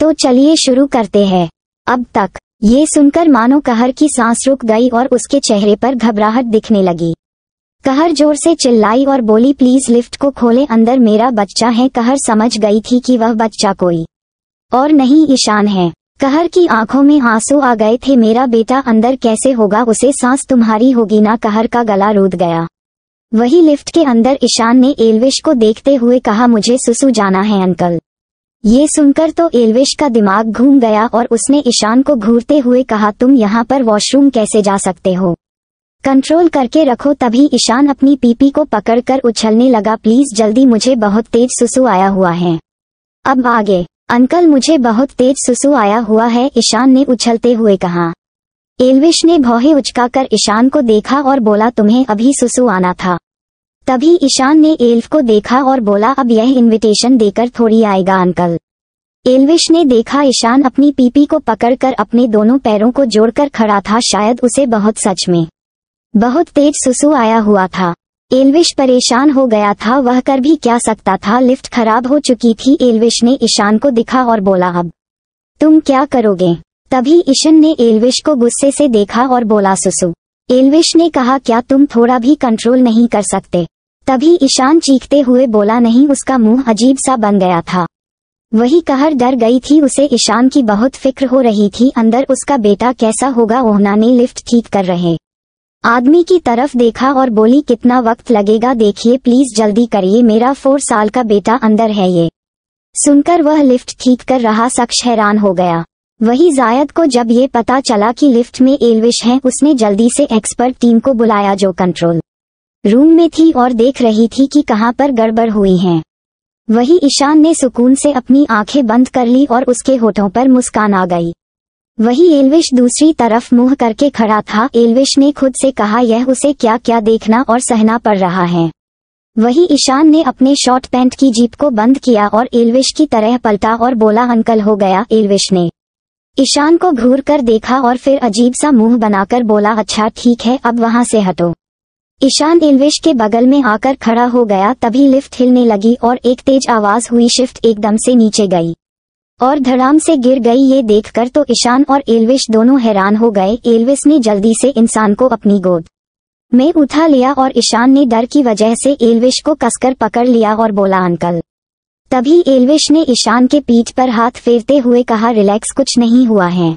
तो चलिए शुरू करते हैं अब तक ये सुनकर मानो कहर की सांस रुक गई और उसके चेहरे पर घबराहट दिखने लगी कहर जोर से चिल्लाई और बोली प्लीज लिफ्ट को खोले अंदर मेरा बच्चा है कहर समझ गई थी कि वह बच्चा कोई और नहीं ईशान है कहर की आंखों में आंसू आ गए थे मेरा बेटा अंदर कैसे होगा उसे सांस तुम्हारी होगी ना कहर का गला रूद गया वही लिफ्ट के अंदर ईशान ने एलविश को देखते हुए कहा मुझे सुसु जाना है अंकल ये सुनकर तो एलविश का दिमाग घूम गया और उसने ईशान को घूरते हुए कहा तुम यहाँ पर वॉशरूम कैसे जा सकते हो कंट्रोल करके रखो तभी ईशान अपनी पीपी को पकड़कर उछलने लगा प्लीज जल्दी मुझे बहुत तेज सुसु आया हुआ है अब आगे अंकल मुझे बहुत तेज सुसु आया हुआ है ईशान ने उछलते हुए कहा एलविश ने भौहे उचकाकर ईशान को देखा और बोला तुम्हें अभी सुसु आना था तभी ईशान ने एल्फ को देखा और बोला अब यह इनविटेशन देकर थोड़ी आएगा अंकल एल्विश ने देखा ईशान अपनी पीपी को पकड़कर अपने दोनों पैरों को जोड़कर खड़ा था शायद उसे बहुत सच में बहुत तेज सुसु आया हुआ था एलविश परेशान हो गया था वह कर भी क्या सकता था लिफ्ट खराब हो चुकी थी एल्विश ने ईशान को दिखा और बोला अब तुम क्या करोगे तभी ईशन ने एलविश को गुस्से से देखा और बोला सुसु एल्विश ने कहा क्या तुम थोड़ा भी कंट्रोल नहीं कर सकते तभी ईशान चीखते हुए बोला नहीं उसका मुंह अजीब सा बन गया था वही कहर डर गई थी उसे ईशान की बहुत फिक्र हो रही थी अंदर उसका बेटा कैसा होगा ओहना ने लिफ्ट ठीक कर रहे आदमी की तरफ देखा और बोली कितना वक्त लगेगा देखिए प्लीज जल्दी करिए मेरा फोर साल का बेटा अंदर है ये सुनकर वह लिफ्ट ठीक कर रहा शख्स हैरान हो गया वही जायद को जब ये पता चला कि लिफ्ट में एलविश है उसने जल्दी से एक्सपर्ट टीम को बुलाया जो कंट्रोल रूम में थी और देख रही थी कि कहाँ पर गड़बड़ हुई है वही ईशान ने सुकून से अपनी आंखें बंद कर ली और उसके होठों पर मुस्कान आ गई वही एलविश दूसरी तरफ मुंह करके खड़ा था एलविश ने खुद से कहा यह उसे क्या क्या देखना और सहना पड़ रहा है वही ईशान ने अपने शॉर्ट पैंट की जीप को बंद किया और एलविश की तरह पलटा और बोला अंकल हो गया एलविश ने ईशान को घूर कर देखा और फिर अजीब सा मुंह बनाकर बोला अच्छा ठीक है अब वहां से हटो ईशान इल्वेश के बगल में आकर खड़ा हो गया तभी लिफ्ट हिलने लगी और एक तेज आवाज हुई शिफ्ट एकदम से नीचे गई और धड़ाम से गिर गई ये देखकर तो ईशान और एलविश दोनों हैरान हो गए एलविश ने जल्दी से इंसान को अपनी गोद में उठा लिया और ईशान ने डर की वजह से एलविश को कसकर पकड़ लिया और बोला अंकल तभी एलविश ने ईशान के पीठ पर हाथ फेरते हुए कहा रिलैक्स कुछ नहीं हुआ है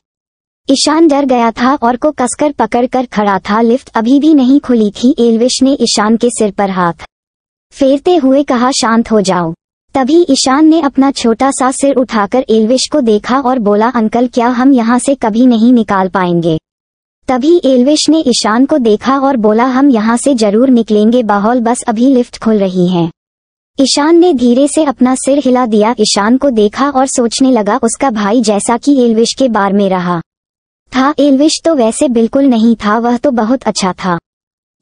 ईशान डर गया था और को कसकर पकड़कर खड़ा था लिफ्ट अभी भी नहीं खुली थी एलविश ने ईशान के सिर पर हाथ फेरते हुए कहा शांत हो जाओ तभी ईशान ने अपना छोटा सा सिर उठाकर एलविश को देखा और बोला अंकल क्या हम यहाँ से कभी नहीं निकाल पाएंगे तभी एलविश ने ईशान को देखा और बोला हम यहाँ से जरूर निकलेंगे बाहौल बस अभी लिफ्ट खुल रही है ईशान ने धीरे से अपना सिर हिला दिया ईशान को देखा और सोचने लगा उसका भाई जैसा कि एलविश के बार में रहा था एलविश तो वैसे बिल्कुल नहीं था वह तो बहुत अच्छा था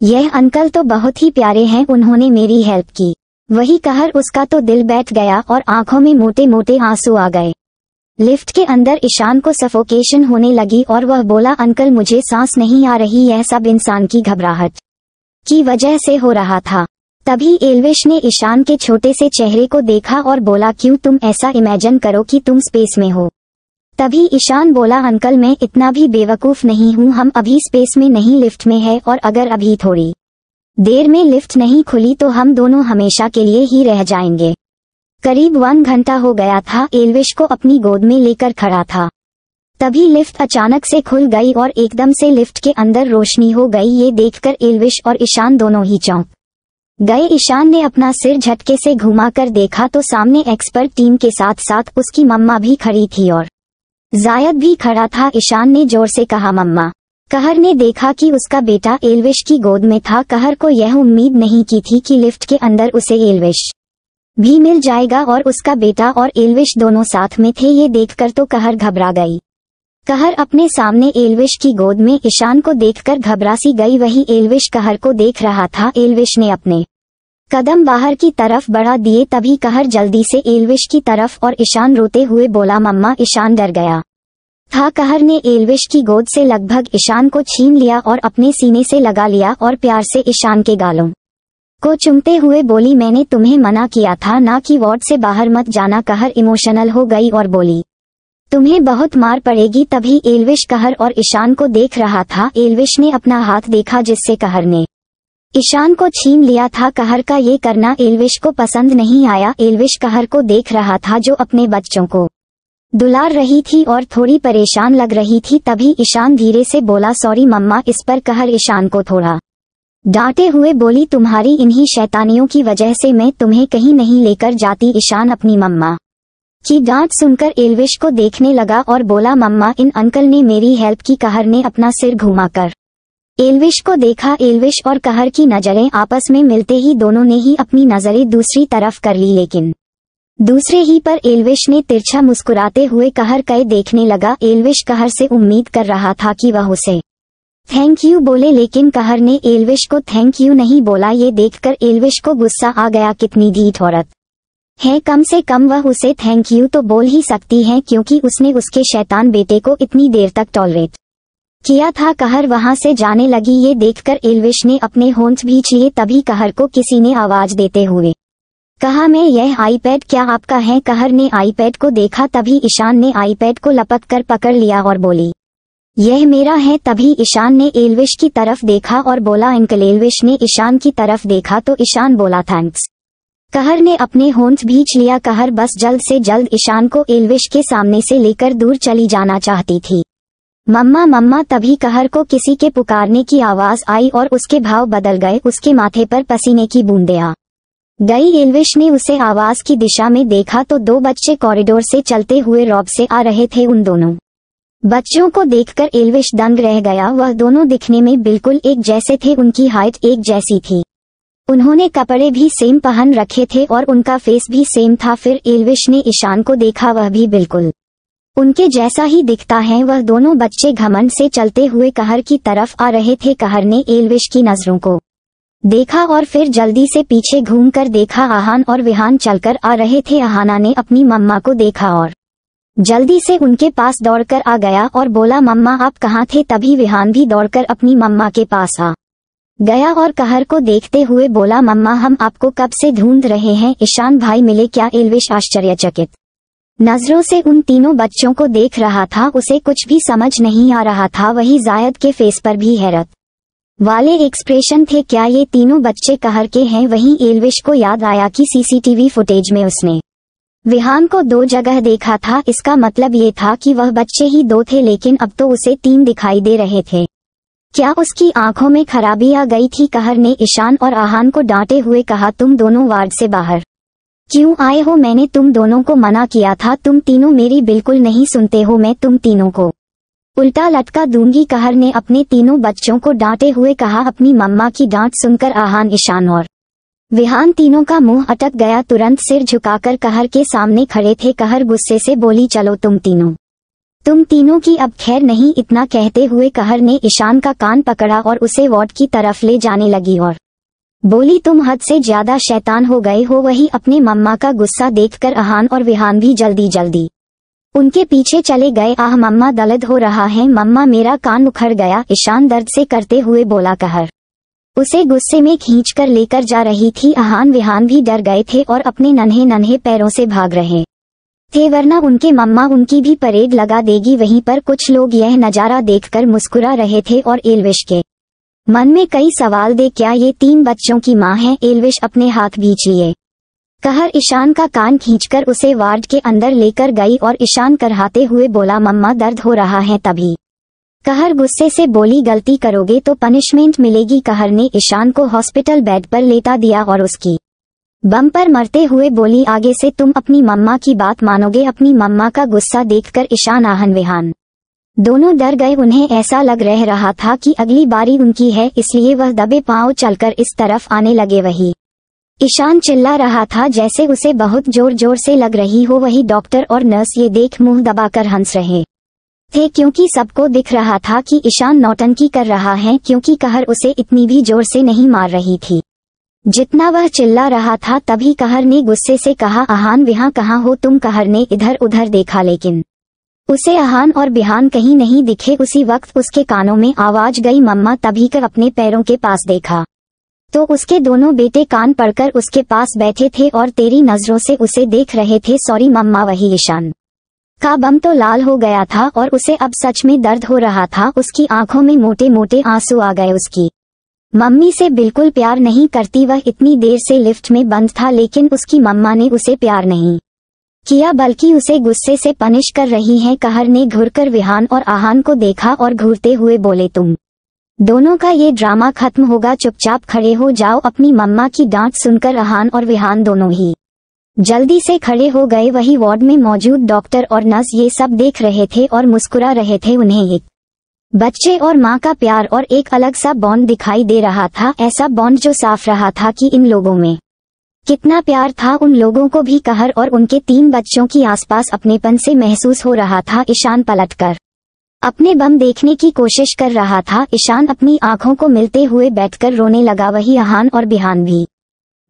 यह अंकल तो बहुत ही प्यारे हैं उन्होंने मेरी हेल्प की वही कहर उसका तो दिल बैठ गया और आंखों में मोटे मोटे आंसू आ गए लिफ्ट के अंदर ईशान को सफोकेशन होने लगी और वह बोला अंकल मुझे सांस नहीं आ रही यह सब इंसान की घबराहट की वजह से हो रहा था तभी एलविश ने ईशान के छोटे से चेहरे को देखा और बोला क्यों तुम ऐसा इमेजिन करो कि तुम स्पेस में हो तभी ईशान बोला अंकल मैं इतना भी बेवकूफ नहीं हूँ हम अभी स्पेस में नहीं लिफ्ट में है और अगर अभी थोड़ी देर में लिफ्ट नहीं खुली तो हम दोनों हमेशा के लिए ही रह जाएंगे करीब वन घंटा हो गया था एलविश को अपनी गोद में लेकर खड़ा था तभी लिफ्ट अचानक से खुल गई और एकदम से लिफ्ट के अंदर रोशनी हो गई ये देखकर एलविश और ईशान दोनों ही चौंक गए ईशान ने अपना सिर झटके से घुमाकर देखा तो सामने एक्सपर्ट टीम के साथ साथ उसकी मम्मा भी खड़ी थी और जायद भी खड़ा था ईशान ने जोर से कहा मम्मा कहर ने देखा कि उसका बेटा एलविश की गोद में था कहर को यह उम्मीद नहीं की थी कि लिफ्ट के अंदर उसे एलविश भी मिल जाएगा और उसका बेटा और एलविश दोनों साथ में थे ये देखकर तो कहर घबरा गई कहर अपने सामने एलविश की गोद में ईशान को देखकर घबरा सी गई वही एलविश कहर को देख रहा था एलविश ने अपने कदम बाहर की तरफ बढ़ा दिए तभी कहर जल्दी से एलविश की तरफ और ईशान रोते हुए बोला मम्मा ईशान डर गया था कहर ने एलविश की गोद से लगभग ईशान को छीन लिया और अपने सीने से लगा लिया और प्यार से ईशान के गालों को चुमते हुए बोली मैंने तुम्हें मना किया था ना कि वार्ड से बाहर मत जाना कहर इमोशनल हो गई और बोली तुम्हें बहुत मार पड़ेगी तभी एलविश कहर और ईशान को देख रहा था एलविश ने अपना हाथ देखा जिससे कहर ने ईशान को छीन लिया था कहर का ये करना एलविश को पसंद नहीं आया एलविश कहर को देख रहा था जो अपने बच्चों को दुलार रही थी और थोड़ी परेशान लग रही थी तभी ईशान धीरे से बोला सॉरी मम्मा इस पर कहर ईशान को थोड़ा डांटे हुए बोली तुम्हारी इन्हीं शैतानियों की वजह से मैं तुम्हें कहीं नहीं लेकर जाती ईशान अपनी मम्मा की डांट सुनकर एलविश को देखने लगा और बोला मम्मा इन अंकल ने मेरी हेल्प की कहर ने अपना सिर घुमा एलविश को देखा एलविश और कहर की नज़रें आपस में मिलते ही दोनों ने ही अपनी नज़रें दूसरी तरफ कर ली लेकिन दूसरे ही पर एलविश ने तिरछा मुस्कुराते हुए कहर कहे देखने लगा एलविश कहर से उम्मीद कर रहा था कि वह उसे थैंक यू बोले लेकिन कहर ने एलविश को थैंक यू नहीं बोला ये देखकर एलविश को गुस्सा आ गया कितनी ढीठ औरत है कम से कम वह उसे थैंक यू तो बोल ही सकती है क्योंकि उसने उसके शैतान बेटे को इतनी देर तक टॉलरेट किया था कहर वहां से जाने लगी ये देखकर एलविश ने अपने होंठ भी लिए तभी कहर को किसी ने आवाज देते हुए कहा मैं यह आईपैड क्या आपका है कहर ने आईपैड को देखा तभी ईशान ने आईपैड को लपक कर पकड़ लिया और बोली यह मेरा है तभी ईशान ने एलविश की तरफ देखा और बोला अंकल एलविश ने ईशान की तरफ देखा तो ईशान बोला थैंक्स कहर ने अपने होंठ भीच लिया कहर बस जल्द से जल्द ईशान को एलविश के सामने से लेकर दूर चली जाना चाहती थी मम्मा मम्मा तभी कहर को किसी के पुकारने की आवाज आई और उसके भाव बदल गए उसके माथे पर पसीने की बूंदे आ गई एलविश ने उसे आवाज की दिशा में देखा तो दो बच्चे कॉरिडोर से चलते हुए रॉब से आ रहे थे उन दोनों बच्चों को देखकर एलविश दंग रह गया वह दोनों दिखने में बिल्कुल एक जैसे थे उनकी हाइट एक जैसी थी उन्होंने कपड़े भी सेम पहन रखे थे और उनका फेस भी सेम था फिर एलविश ने ईशान को देखा वह भी बिल्कुल उनके जैसा ही दिखता है वह दोनों बच्चे घमंड से चलते हुए कहर की तरफ आ रहे थे कहर ने एलविश की नजरों को देखा और फिर जल्दी से पीछे घूमकर देखा आहान और विहान चलकर आ रहे थे आहाना ने अपनी मम्मा को देखा और जल्दी से उनके पास दौड़कर आ गया और बोला मम्मा आप कहाँ थे तभी विहान भी दौड़कर अपनी मम्मा के पास आ गया और कहर को देखते हुए बोला मम्मा हम आपको कब से ढूंढ रहे हैं ईशान भाई मिले क्या एलविश आश्चर्यचकित नजरों से उन तीनों बच्चों को देख रहा था उसे कुछ भी समझ नहीं आ रहा था वही जायद के फेस पर भी हैरत वाले एक्सप्रेशन थे क्या ये तीनों बच्चे कहर के हैं वहीं एलविश को याद आया कि सीसीटीवी फुटेज में उसने विहान को दो जगह देखा था इसका मतलब ये था कि वह बच्चे ही दो थे लेकिन अब तो उसे तीन दिखाई दे रहे थे क्या उसकी आंखों में खराबी आ गई थी कहर ने ईशान और आहान को डांटे हुए कहा तुम दोनों वार्ड से बाहर क्यों आए हो मैंने तुम दोनों को मना किया था तुम तीनों मेरी बिल्कुल नहीं सुनते हो मैं तुम तीनों को उल्टा लटका दूंगी कहर ने अपने तीनों बच्चों को डांटे हुए कहा अपनी मम्मा की डांट सुनकर आहान ईशान और विहान तीनों का मुंह अटक गया तुरंत सिर झुकाकर कहर के सामने खड़े थे कहर गुस्से से बोली चलो तुम तीनों तुम तीनों की अब खैर नहीं इतना कहते हुए कहर ने ईशान का कान पकड़ा और उसे वार्ड की तरफ ले जाने लगी और बोली तुम हद से ज्यादा शैतान हो गए हो वही अपने मम्मा का गुस्सा देखकर अहान और विहान भी जल्दी जल्दी उनके पीछे चले गए आह मम्मा दलद हो रहा है मम्मा मेरा कान उखड़ गया ईशान दर्द से करते हुए बोला कहर उसे गुस्से में खींच कर लेकर जा रही थी आहान विहान भी डर गए थे और अपने नन्हे नन्हे पैरों से भाग रहे थे वरना उनके मम्मा उनकी भी परेड लगा देगी वहीं पर कुछ लोग यह नज़ारा देखकर मुस्कुरा रहे थे और एलविश के मन में कई सवाल दे क्या ये तीन बच्चों की माँ है एलविश अपने हाथ बीच लिए कहर ईशान का कान खींचकर उसे वार्ड के अंदर लेकर गई और ईशान करहाते हुए बोला मम्मा दर्द हो रहा है तभी कहर गुस्से से बोली गलती करोगे तो पनिशमेंट मिलेगी कहर ने ईशान को हॉस्पिटल बेड पर लेटा दिया और उसकी बम पर मरते हुए बोली आगे से तुम अपनी मम्मा की बात मानोगे अपनी मम्मा का गुस्सा देखकर ईशान आहन विहान दोनों डर गए उन्हें ऐसा लग रह रहा था कि अगली बारी उनकी है इसलिए वह दबे पांव चलकर इस तरफ आने लगे वही ईशान चिल्ला रहा था जैसे उसे बहुत जोर जोर से लग रही हो वही डॉक्टर और नर्स ये देख मुंह दबाकर हंस रहे थे क्योंकि सबको दिख रहा था कि ईशान नौटंकी कर रहा है क्योंकि कहर उसे इतनी भी जोर से नहीं मार रही थी जितना वह चिल्ला रहा था तभी कहर ने गुस्से से कहा आहान विहान कहाँ हो तुम कहर ने इधर उधर देखा लेकिन उसे आहान और बिहान कहीं नहीं दिखे उसी वक्त उसके कानों में आवाज गई मम्मा तभी कर अपने पैरों के पास देखा तो उसके दोनों बेटे कान पड़कर उसके पास बैठे थे और तेरी नजरों से उसे देख रहे थे सॉरी मम्मा वही ईशान का बम तो लाल हो गया था और उसे अब सच में दर्द हो रहा था उसकी आंखों में मोटे मोटे आंसू आ गए उसकी मम्मी से बिल्कुल प्यार नहीं करती वह इतनी देर से लिफ्ट में बंद था लेकिन उसकी मम्मा ने उसे प्यार नहीं किया बल्कि उसे गुस्से से पनिश कर रही है कहर ने घुरकर विहान और आहान को देखा और घूरते हुए बोले तुम दोनों का ये ड्रामा खत्म होगा चुपचाप खड़े हो जाओ अपनी मम्मा की डांट सुनकर रहान और विहान दोनों ही जल्दी से खड़े हो गए वही वार्ड में मौजूद डॉक्टर और नर्स ये सब देख रहे थे और मुस्कुरा रहे थे उन्हें एक बच्चे और माँ का प्यार और एक अलग सा बॉन्ड दिखाई दे रहा था ऐसा बॉन्ड जो साफ रहा था कि इन लोगों में कितना प्यार था उन लोगों को भी कहर और उनके तीन बच्चों की आसपास अपनेपन से महसूस हो रहा था ईशान पलटकर अपने बम देखने की कोशिश कर रहा था ईशान अपनी आंखों को मिलते हुए बैठकर रोने लगा वही अहान और बिहान भी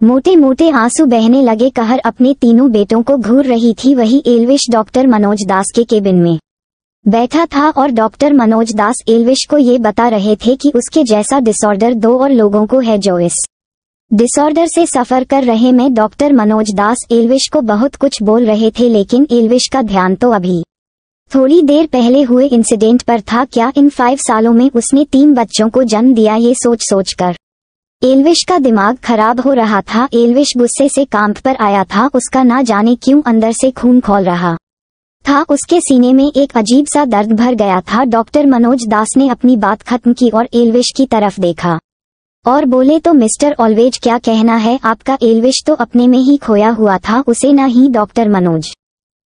मोटे मोटे आंसू बहने लगे कहर अपने तीनों बेटों को घूर रही थी वही एलविश डॉक्टर मनोज दास के केबिन में बैठा था और डॉक्टर मनोज दास एलविश को ये बता रहे थे कि उसके जैसा डिसऑर्डर दो और लोगों को है जो इस डिसऑर्डर से सफर कर रहे में डॉक्टर मनोज दास एलविश को बहुत कुछ बोल रहे थे लेकिन एलविश का ध्यान तो अभी थोड़ी देर पहले हुए इंसिडेंट पर था क्या इन फाइव सालों में उसने तीन बच्चों को जन्म दिया ये सोच सोच कर एलविश का दिमाग खराब हो रहा था एलविश गुस्से से कांप पर आया था उसका ना जाने क्यों अंदर से खून खोल रहा था उसके सीने में एक अजीब सा दर्द भर गया था डॉक्टर मनोज दास ने अपनी बात खत्म की और एलविश की तरफ देखा और बोले तो मिस्टर ऑलवेज क्या कहना है आपका एलविश तो अपने में ही खोया हुआ था उसे न ही डॉक्टर मनोज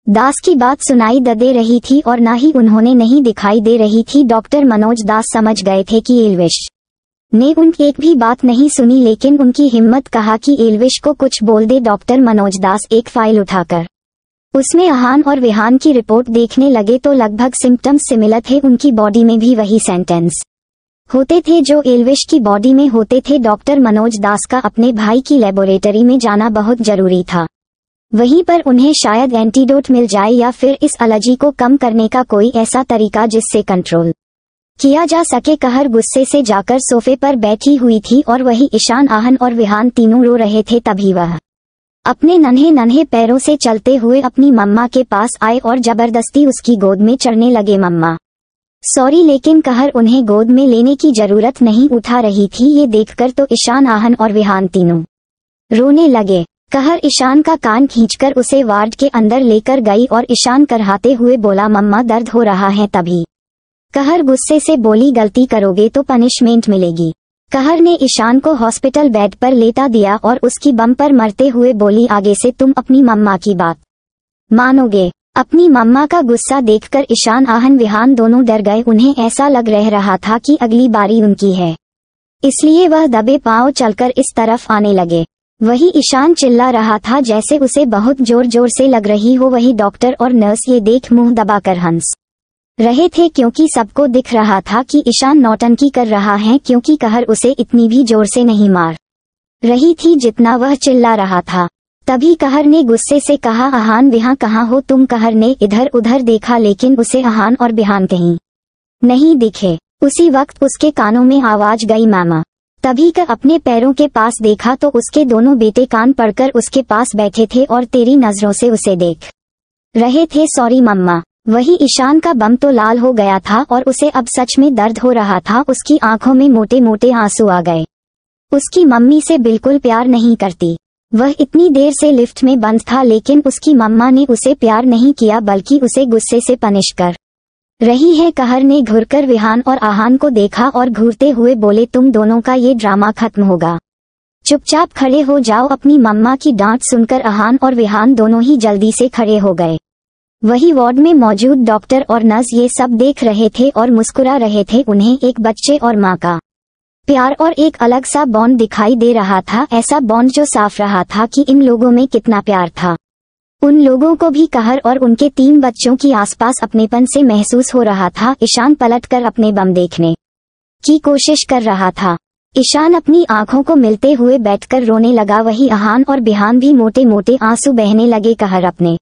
दास की बात सुनाई द दे रही थी और न ही उन्होंने नहीं दिखाई दे रही थी डॉक्टर मनोज दास समझ गए थे कि एलविश ने उन एक भी बात नहीं सुनी लेकिन उनकी हिम्मत कहा कि एलविश को कुछ बोल दे डॉक्टर मनोज दास एक फाइल उठाकर उसमें अहान और विहान की रिपोर्ट देखने लगे तो लगभग सिम्टम्स सिमिलर थे उनकी बॉडी में भी वही सेंटेंस होते थे जो एलविश की बॉडी में होते थे डॉक्टर मनोज दास का अपने भाई की लेबोरेटरी में जाना बहुत जरूरी था वहीं पर उन्हें शायद एंटीडोट मिल जाए या फिर इस एलर्जी को कम करने का कोई ऐसा तरीका जिससे कंट्रोल किया जा सके कहर गुस्से से जाकर सोफे पर बैठी हुई थी और वही ईशान आहन और विहान तीनों रो रहे थे तभी वह अपने नन्हे नन्हे पैरों से चलते हुए अपनी मम्मा के पास आए और जबरदस्ती उसकी गोद में चढ़ने लगे मम्मा सॉरी लेकिन कहर उन्हें गोद में लेने की जरूरत नहीं उठा रही थी ये देखकर तो ईशान आहन और विहान तीनों रोने लगे कहर ईशान का कान खींचकर उसे वार्ड के अंदर लेकर गई और ईशान करहाते हुए बोला मम्मा दर्द हो रहा है तभी कहर गुस्से से बोली गलती करोगे तो पनिशमेंट मिलेगी कहर ने ईशान को हॉस्पिटल बेड पर लेटा दिया और उसकी बम पर मरते हुए बोली आगे से तुम अपनी मम्मा की बात मानोगे अपनी मम्मा का गुस्सा देखकर ईशान आहन विहान दोनों डर गए उन्हें ऐसा लग रह रहा था कि अगली बारी उनकी है इसलिए वह दबे पांव चलकर इस तरफ आने लगे वही ईशान चिल्ला रहा था जैसे उसे बहुत जोर जोर से लग रही हो वही डॉक्टर और नर्स ये देख मुंह दबाकर हंस रहे थे क्योंकि सबको दिख रहा था कि ईशान नौटंकी कर रहा है क्योंकि कहर उसे इतनी भी जोर से नहीं मार रही थी जितना वह चिल्ला रहा था तभी कहर ने गुस्से से कहा आहान विहान कहाँ हो तुम कहर ने इधर उधर देखा लेकिन उसे आहान और बिहान कहीं नहीं दिखे उसी वक्त उसके कानों में आवाज गई मामा तभी का अपने पैरों के पास देखा तो उसके दोनों बेटे कान पड़कर उसके पास बैठे थे और तेरी नजरों से उसे देख रहे थे सॉरी मम्मा वही ईशान का बम तो लाल हो गया था और उसे अब सच में दर्द हो रहा था उसकी आंखों में मोटे मोटे आंसू आ गए उसकी मम्मी से बिल्कुल प्यार नहीं करती वह इतनी देर से लिफ्ट में बंद था लेकिन उसकी मम्मा ने उसे प्यार नहीं किया बल्कि उसे गुस्से से पनिश कर रही है कहर ने घुरकर विहान और आहान को देखा और घूरते हुए बोले तुम दोनों का ये ड्रामा खत्म होगा चुपचाप खड़े हो जाओ अपनी मम्मा की डांट सुनकर आहान और विहान दोनों ही जल्दी से खड़े हो गए वही वार्ड में मौजूद डॉक्टर और नर्स ये सब देख रहे थे और मुस्कुरा रहे थे उन्हें एक बच्चे और माँ का प्यार और एक अलग सा बॉन्ड दिखाई दे रहा था ऐसा बॉन्ड जो साफ रहा था कि इन लोगों में कितना प्यार था उन लोगों को भी कहर और उनके तीन बच्चों की आसपास अपनेपन से महसूस हो रहा था ईशान पलटकर अपने बम देखने की कोशिश कर रहा था ईशान अपनी आंखों को मिलते हुए बैठकर रोने लगा वही अहान और बिहान भी मोटे मोटे आंसू बहने लगे कहर अपने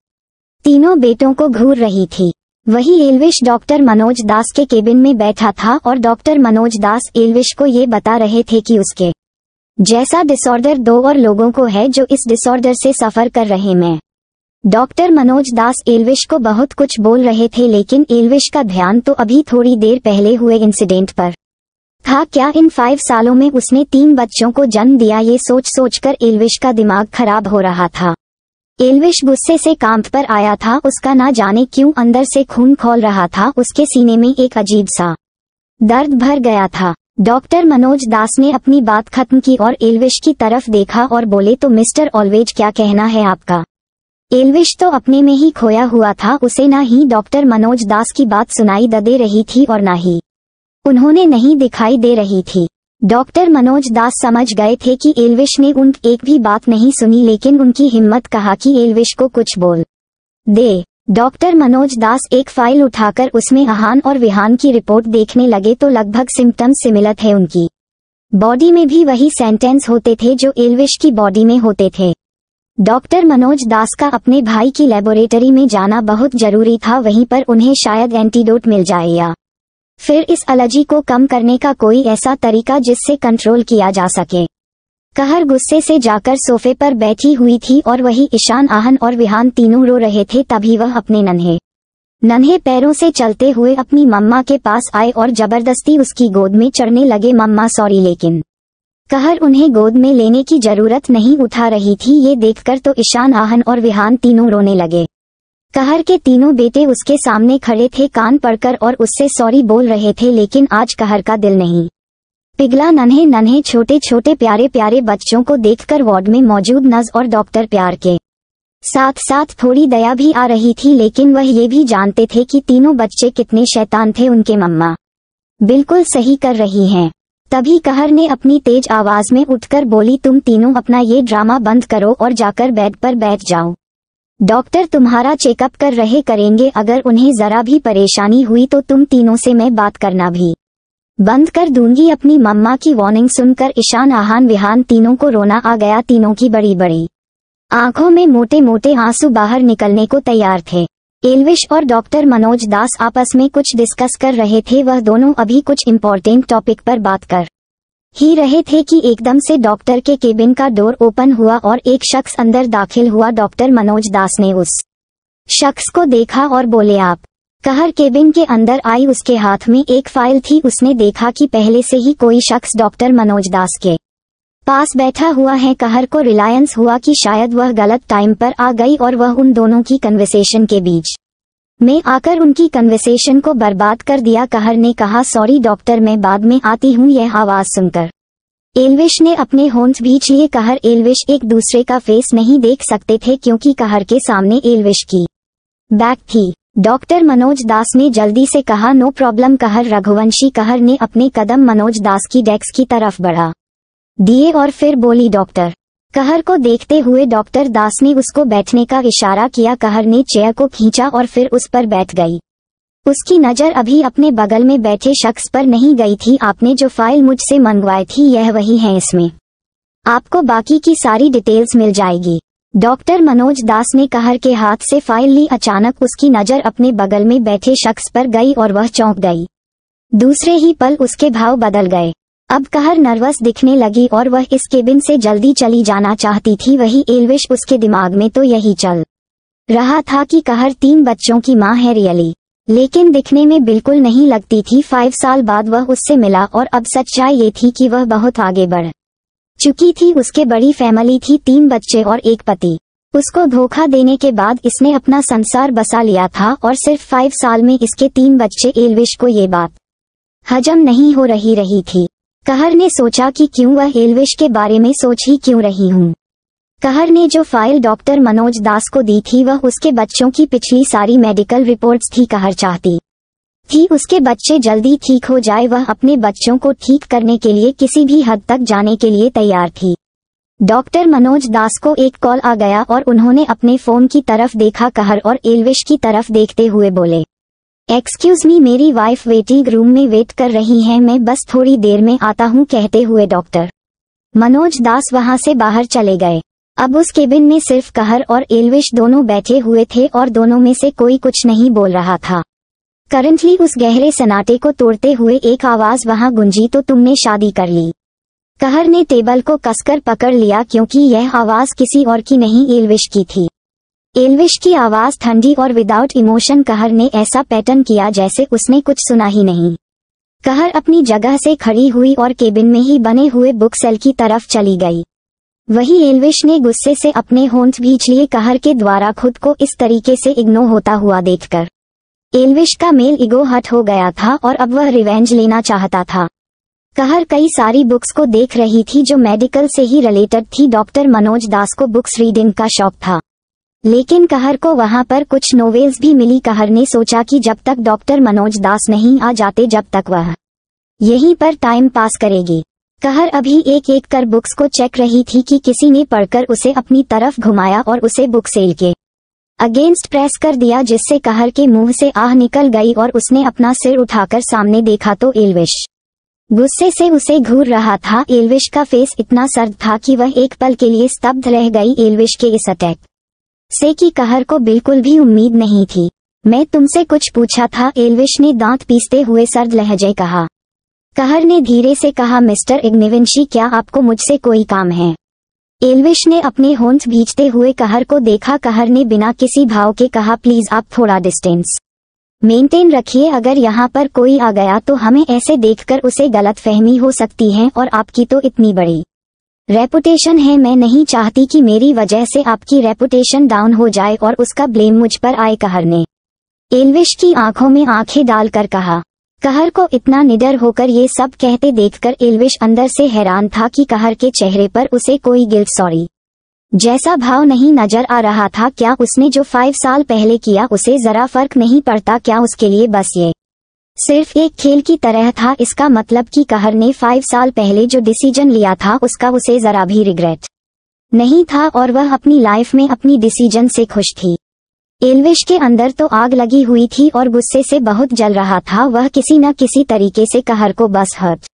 तीनों बेटों को घूर रही थी वही एलविश डॉक्टर मनोज दास के केबिन में बैठा था और डॉक्टर मनोज दास एलविश को ये बता रहे थे कि उसके जैसा डिसऑर्डर दो और लोगों को है जो इस डिसऑर्डर से सफर कर रहे मैं डॉक्टर मनोज दास एलविश को बहुत कुछ बोल रहे थे लेकिन एलविश का ध्यान तो अभी थोड़ी देर पहले हुए इंसिडेंट पर था क्या इन फाइव सालों में उसने तीन बच्चों को जन्म दिया ये सोच सोचकर एलविश का दिमाग खराब हो रहा था एलविश गुस्से से कांप पर आया था उसका ना जाने क्यों अंदर से खून खोल रहा था उसके सीने में एक अजीब सा दर्द भर गया था डॉक्टर मनोज दास ने अपनी बात खत्म की और एलविश की तरफ देखा और बोले तो मिस्टर ऑलवेज क्या कहना है आपका एलविश तो अपने में ही खोया हुआ था उसे न ही डॉक्टर मनोज दास की बात सुनाई दे रही थी और न ही उन्होंने नहीं दिखाई दे रही थी डॉक्टर मनोज दास समझ गए थे कि एलविश ने उन एक भी बात नहीं सुनी लेकिन उनकी हिम्मत कहा कि एलविश को कुछ बोल दे डॉक्टर मनोज दास एक फाइल उठाकर उसमें आहान और विहान की रिपोर्ट देखने लगे तो लगभग सिम्टम्स सिमिलर थे उनकी बॉडी में भी वही सेंटेंस होते थे जो एलविश की बॉडी में होते थे डॉक्टर मनोज दास का अपने भाई की लेबोरेटरी में जाना बहुत जरूरी था वहीं पर उन्हें शायद एंटीडोट मिल जाए या फिर इस एलर्जी को कम करने का कोई ऐसा तरीका जिससे कंट्रोल किया जा सके कहर गुस्से से जाकर सोफे पर बैठी हुई थी और वही ईशान आहन और विहान तीनों रो रहे थे तभी वह अपने नन्हे नन्हे पैरों से चलते हुए अपनी मम्मा के पास आए और जबरदस्ती उसकी गोद में चढ़ने लगे मम्मा सॉरी लेकिन कहर उन्हें गोद में लेने की जरूरत नहीं उठा रही थी ये देखकर तो ईशान आहन और विहान तीनों रोने लगे कहर के तीनों बेटे उसके सामने खड़े थे कान पड़कर और उससे सॉरी बोल रहे थे लेकिन आज कहर का दिल नहीं पिघला नन्हे नन्हे छोटे छोटे प्यारे प्यारे बच्चों को देखकर वार्ड में मौजूद नज और डॉक्टर प्यार के साथ साथ थोड़ी दया भी आ रही थी लेकिन वह ये भी जानते थे कि तीनों बच्चे कितने शैतान थे उनके मम्मा बिल्कुल सही कर रही हैं तभी कहर ने अपनी तेज आवाज में उठकर बोली तुम तीनों अपना ये ड्रामा बंद करो और जाकर बेड पर बैठ जाओ डॉक्टर तुम्हारा चेकअप कर रहे करेंगे अगर उन्हें जरा भी परेशानी हुई तो तुम तीनों से मैं बात करना भी बंद कर दूंगी अपनी मम्मा की वार्निंग सुनकर ईशान आहान विहान तीनों को रोना आ गया तीनों की बड़ी बड़ी आंखों में मोटे मोटे आंसू बाहर निकलने को तैयार थे एलविश और डॉक्टर मनोज दास आपस में कुछ डिस्कस कर रहे थे वह दोनों अभी कुछ इम्पोर्टेंट टॉपिक पर बात कर ही रहे थे कि एकदम से डॉक्टर के केबिन का डोर ओपन हुआ और एक शख्स अंदर दाखिल हुआ डॉक्टर मनोज दास ने उस शख्स को देखा और बोले आप कहर केबिन के अंदर आई उसके हाथ में एक फाइल थी उसने देखा कि पहले से ही कोई शख्स डॉक्टर मनोज दास के पास बैठा हुआ है कहर को रिलायंस हुआ कि शायद वह गलत टाइम पर आ गई और वह उन दोनों की कन्वर्सेशन के बीच में आकर उनकी कन्वर्सेशन को बर्बाद कर दिया कहर ने कहा सॉरी डॉक्टर मैं बाद में आती हूँ यह आवाज़ सुनकर एलविश ने अपने होन्स बीच लिए कहर एलविश एक दूसरे का फेस नहीं देख सकते थे क्योंकि कहर के सामने एलविश की बैक थी डॉक्टर मनोज दास ने जल्दी से कहा नो प्रॉब्लम कहर रघुवंशी कहर ने अपने कदम मनोज दास की डेस्क की तरफ बढ़ा दिए और फिर बोली डॉक्टर कहर को देखते हुए डॉक्टर दास ने उसको बैठने का इशारा किया कहर ने चेयर को खींचा और फिर उस पर बैठ गई उसकी नज़र अभी अपने बगल में बैठे शख्स पर नहीं गई थी आपने जो फाइल मुझसे मंगवाई थी यह वही है इसमें आपको बाकी की सारी डिटेल्स मिल जाएगी डॉक्टर मनोज दास ने कहर के हाथ से फाइल ली अचानक उसकी नज़र अपने बगल में बैठे शख्स पर गई और वह चौंक गई दूसरे ही पल उसके भाव बदल गए अब कहर नर्वस दिखने लगी और वह इस केबिन से जल्दी चली जाना चाहती थी वही एलविश उसके दिमाग में तो यही चल रहा था कि कहर तीन बच्चों की माँ है रियली लेकिन दिखने में बिल्कुल नहीं लगती थी फाइव साल बाद वह उससे मिला और अब सच्चाई ये थी कि वह बहुत आगे बढ़ चुकी थी उसके बड़ी फैमिली थी तीन बच्चे और एक पति उसको धोखा देने के बाद इसने अपना संसार बसा लिया था और सिर्फ फाइव साल में इसके तीन बच्चे एलविश को ये बात हजम नहीं हो रही रही थी कहर ने सोचा कि क्यों वह एलविश के बारे में सोच ही क्यों रही हूँ कहर ने जो फाइल डॉक्टर मनोज दास को दी थी वह उसके बच्चों की पिछली सारी मेडिकल रिपोर्ट्स थी कहर चाहती थी उसके बच्चे जल्दी ठीक हो जाए वह अपने बच्चों को ठीक करने के लिए किसी भी हद तक जाने के लिए तैयार थी डॉक्टर मनोज दास को एक कॉल आ गया और उन्होंने अपने फोन की तरफ देखा कहर और एलविश की तरफ देखते हुए बोले एक्सक्यूज मी मेरी वाइफ वेटिंग रूम में वेट कर रही है मैं बस थोड़ी देर में आता हूँ कहते हुए डॉक्टर मनोज दास वहाँ से बाहर चले गए अब उस केबिन में सिर्फ कहर और एलविश दोनों बैठे हुए थे और दोनों में से कोई कुछ नहीं बोल रहा था करंटली उस गहरे सनाटे को तोड़ते हुए एक आवाज वहां गुंजी तो तुमने शादी कर ली कहर ने टेबल को कसकर पकड़ लिया क्योंकि यह आवाज किसी और की नहीं एलविश की थी एलविश की आवाज ठंडी और विदाउट इमोशन कहर ने ऐसा पैटर्न किया जैसे उसने कुछ सुना ही नहीं कहर अपनी जगह से खड़ी हुई और केबिन में ही बने हुए बुक सेल की तरफ चली गई वही एलविश ने गुस्से से अपने होंठ भींच लिए कहर के द्वारा खुद को इस तरीके से इग्नो होता हुआ देखकर एलविश का मेल इगो हट हो गया था और अब वह रिवेंज लेना चाहता था कहर कई सारी बुक्स को देख रही थी जो मेडिकल से ही रिलेटेड थी डॉक्टर मनोज दास को बुक्स रीडिंग का शौक था लेकिन कहर को वहां पर कुछ नोवेल्स भी मिली कहर ने सोचा कि जब तक डॉक्टर मनोज दास नहीं आ जाते जब तक वह यहीं पर टाइम पास करेगी कहर अभी एक एक कर बुक्स को चेक रही थी कि किसी ने पढ़कर उसे अपनी तरफ घुमाया और उसे बुक सेल के अगेंस्ट प्रेस कर दिया जिससे कहर के मुंह से आह निकल गई और उसने अपना सिर उठाकर सामने देखा तो एलविश गुस्से से उसे घूर रहा था एलविश का फेस इतना सर्द था कि वह एक पल के लिए स्तब्ध रह गई एलविश के इस अटैक से कि कहर को बिल्कुल भी उम्मीद नहीं थी मैं तुमसे कुछ पूछा था एलविश ने दांत पीसते हुए सर्द लहजे कहा कहर ने धीरे से कहा मिस्टर इग्निविंशी क्या आपको मुझसे कोई काम है एलविश ने अपने होंस भीजते हुए कहर को देखा कहर ने बिना किसी भाव के कहा प्लीज आप थोड़ा डिस्टेंस मेंटेन रखिए अगर यहाँ पर कोई आ गया तो हमें ऐसे देखकर उसे गलत फहमी हो सकती है और आपकी तो इतनी बड़ी रेपुटेशन है मैं नहीं चाहती कि मेरी वजह से आपकी रेपुटेशन डाउन हो जाए और उसका ब्लेम मुझ पर आए कहर ने एलविश की आंखों में आंखें डालकर कहा कहर को इतना निडर होकर ये सब कहते देखकर एलविश अंदर से हैरान था कि कहर के चेहरे पर उसे कोई गिल्ट सॉरी जैसा भाव नहीं नजर आ रहा था क्या उसने जो फाइव साल पहले किया उसे जरा फर्क नहीं पड़ता क्या उसके लिए बस ये सिर्फ एक खेल की तरह था इसका मतलब कि कहर ने फाइव साल पहले जो डिसीजन लिया था उसका उसे जरा भी रिग्रेट नहीं था और वह अपनी लाइफ में अपनी डिसीजन से खुश थी एलविश के अंदर तो आग लगी हुई थी और गुस्से से बहुत जल रहा था वह किसी न किसी तरीके से कहर को बस हर्ट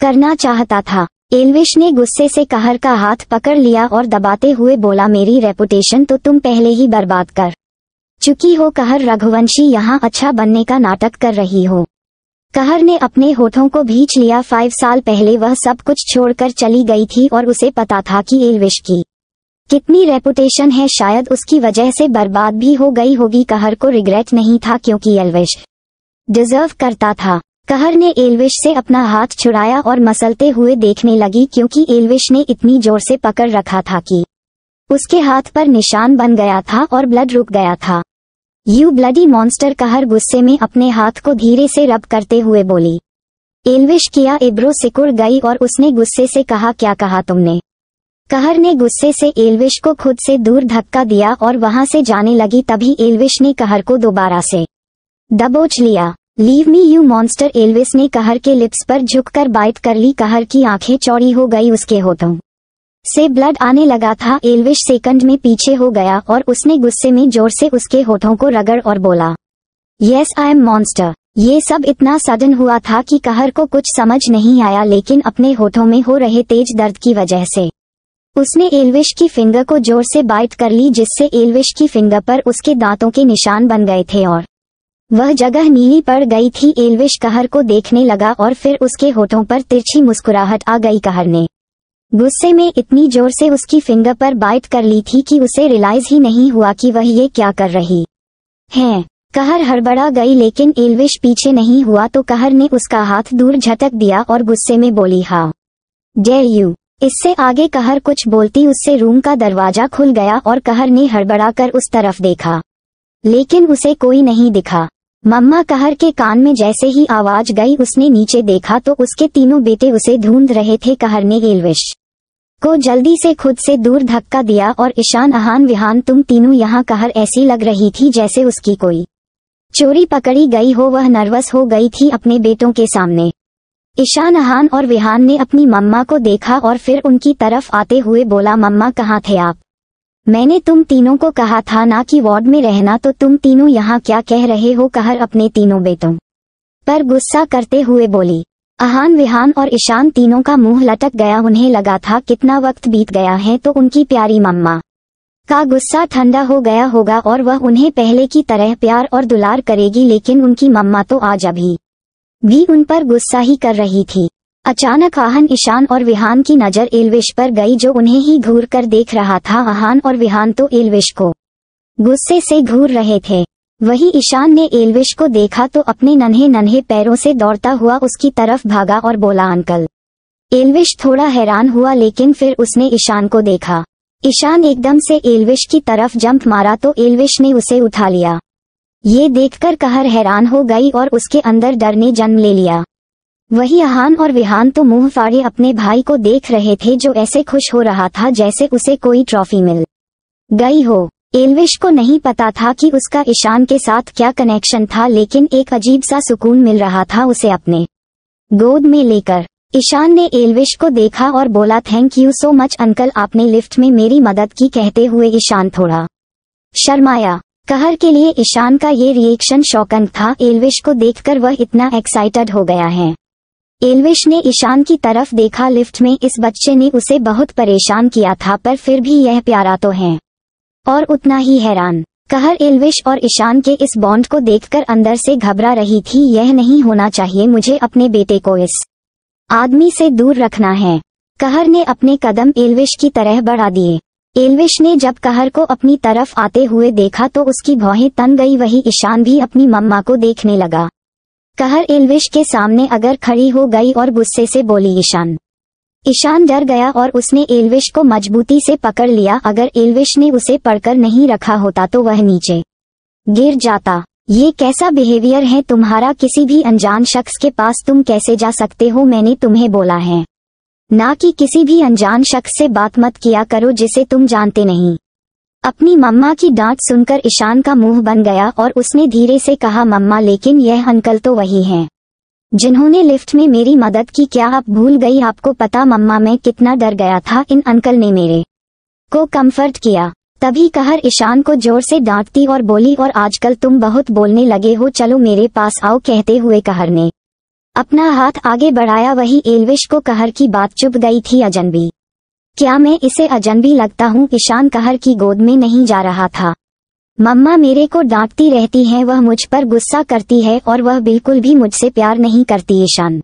करना चाहता था एलविश ने गुस्से से कहर का हाथ पकड़ लिया और दबाते हुए बोला मेरी रेपुटेशन तो तुम पहले ही बर्बाद कर चुकी हो कहर रघुवंशी यहाँ अच्छा बनने का नाटक कर रही हो कहर ने अपने होठों को भींच लिया फाइव साल पहले वह सब कुछ छोड़कर चली गई थी और उसे पता था कि एलविश की कितनी रेपुटेशन है शायद उसकी वजह से बर्बाद भी हो गई होगी कहर को रिग्रेट नहीं था क्योंकि एलविश डिजर्व करता था कहर ने एलविश से अपना हाथ छुड़ाया और मसलते हुए देखने लगी क्योंकि एलविश ने इतनी जोर से पकड़ रखा था कि उसके हाथ पर निशान बन गया था और ब्लड रुक गया था यू ब्लडी मॉन्स्टर कहर गुस्से में अपने हाथ को धीरे से रब करते हुए बोली एलविश किया इब्रो सिकुड़ गई और उसने गुस्से से कहा क्या कहा तुमने कहर ने गुस्से से एलविश को खुद से दूर धक्का दिया और वहां से जाने लगी तभी एलविश ने कहर को दोबारा से दबोच लिया leave me you monster Elvis ने कहर के लिप्स पर झुककर बाइट कर ली कहर की आंखें चौड़ी हो गई उसके होठों से ब्लड आने लगा था एलविश सेकंड में पीछे हो गया और उसने गुस्से में जोर से उसके होठों को रगड़ और बोला यस आई एम मॉन्स्टर ये सब इतना सडन हुआ था कि कहर को कुछ समझ नहीं आया लेकिन अपने होठों में हो रहे तेज दर्द की वजह से उसने एलविश की फिंगर को जोर से बाइट कर ली जिससे एलविश की फिंगर पर उसके दांतों के निशान बन गए थे और वह जगह नीली पड़ गई थी एलविश कहर को देखने लगा और फिर उसके होठों पर तिरछी मुस्कुराहट आ गई कहर ने गुस्से में इतनी जोर से उसकी फिंगर पर बाइट कर ली थी कि उसे रियलाइज ही नहीं हुआ कि वह ये क्या कर रही है कहर हड़बड़ा गई लेकिन एलविश पीछे नहीं हुआ तो कहर ने उसका हाथ दूर झटक दिया और गुस्से में बोली हा डेयर यू इससे आगे कहर कुछ बोलती उससे रूम का दरवाजा खुल गया और कहर ने हड़बड़ा कर उस तरफ देखा लेकिन उसे कोई नहीं दिखा मम्मा कहर के कान में जैसे ही आवाज गई उसने नीचे देखा तो उसके तीनों बेटे उसे ढूंढ रहे थे कहर ने एलविश को जल्दी से खुद से दूर धक्का दिया और ईशान आहान विहान तुम तीनों यहाँ कहर ऐसी लग रही थी जैसे उसकी कोई चोरी पकड़ी गई हो वह नर्वस हो गई थी अपने बेटों के सामने ईशान आहान और विहान ने अपनी मम्मा को देखा और फिर उनकी तरफ आते हुए बोला मम्मा कहाँ थे आप मैंने तुम तीनों को कहा था ना कि वार्ड में रहना तो तुम तीनों यहाँ क्या कह रहे हो कहर अपने तीनों बेटों पर गुस्सा करते हुए बोली अहान विहान और ईशान तीनों का मुंह लटक गया उन्हें लगा था कितना वक्त बीत गया है तो उनकी प्यारी मम्मा का गुस्सा ठंडा हो गया होगा और वह उन्हें पहले की तरह प्यार और दुलार करेगी लेकिन उनकी मम्मा तो आज अभी भी उन पर गुस्सा ही कर रही थी अचानक आहन ईशान और विहान की नजर एलविश पर गई जो उन्हें ही घूर कर देख रहा था आहान और विहान तो एलविश को गुस्से से घूर रहे थे वही ईशान ने एलविश को देखा तो अपने नन्हे नन्हे पैरों से दौड़ता हुआ उसकी तरफ भागा और बोला अंकल एलविश थोड़ा हैरान हुआ लेकिन फिर उसने ईशान को देखा ईशान एकदम से एलविश की तरफ जंप मारा तो एलविश ने उसे उठा लिया ये देखकर कहर हैरान हो गई और उसके अंदर डर ने जन्म ले लिया वही आहान और विहान तो मुंह फाड़े अपने भाई को देख रहे थे जो ऐसे खुश हो रहा था जैसे उसे कोई ट्रॉफी मिल गई हो एलविश को नहीं पता था कि उसका ईशान के साथ क्या कनेक्शन था लेकिन एक अजीब सा सुकून मिल रहा था उसे अपने गोद में लेकर ईशान ने एलविश को देखा और बोला thank you so much uncle आपने लिफ्ट में मेरी मदद की कहते हुए ईशान थोड़ा शर्माया कहर के लिए ईशान का ये रिएक्शन शौकन था एलविश को देखकर वह इतना एक्साइटेड हो गया है एलविश ने ईशान की तरफ देखा लिफ्ट में इस बच्चे ने उसे बहुत परेशान किया था पर फिर भी यह प्यारा तो है और उतना ही हैरान कहर एलविश और ईशान के इस बॉन्ड को देखकर अंदर से घबरा रही थी यह नहीं होना चाहिए मुझे अपने बेटे को इस आदमी से दूर रखना है कहर ने अपने कदम एलविश की तरह बढ़ा दिए एलविश ने जब कहर को अपनी तरफ आते हुए देखा तो उसकी भौहें तन गई वही ईशान भी अपनी मम्मा को देखने लगा कहर इल्विश के सामने अगर खड़ी हो गई और गुस्से से बोली ईशान ईशान डर गया और उसने एलविश को मजबूती से पकड़ लिया अगर एलविश ने उसे पढ़कर नहीं रखा होता तो वह नीचे गिर जाता ये कैसा बिहेवियर है तुम्हारा किसी भी अनजान शख्स के पास तुम कैसे जा सकते हो मैंने तुम्हें बोला है ना कि किसी भी अनजान शख्स से बात मत किया करो जिसे तुम जानते नहीं अपनी मम्मा की डांट सुनकर ईशान का मुंह बन गया और उसने धीरे से कहा मम्मा लेकिन यह अंकल तो वही हैं जिन्होंने लिफ्ट में मेरी मदद की क्या आप भूल गई आपको पता मम्मा मैं कितना डर गया था इन अंकल ने मेरे को कंफर्ट किया तभी कहर ईशान को जोर से डांटती और बोली और आजकल तुम बहुत बोलने लगे हो चलो मेरे पास आओ कहते हुए कहर ने अपना हाथ आगे बढ़ाया वही एलविश को कहर की बात चुप गई थी अजनबी क्या मैं इसे अजनबी लगता हूँ ईशान कहर की गोद में नहीं जा रहा था मम्मा मेरे को डांटती रहती है वह मुझ पर गुस्सा करती है और वह बिल्कुल भी मुझसे प्यार नहीं करती ईशान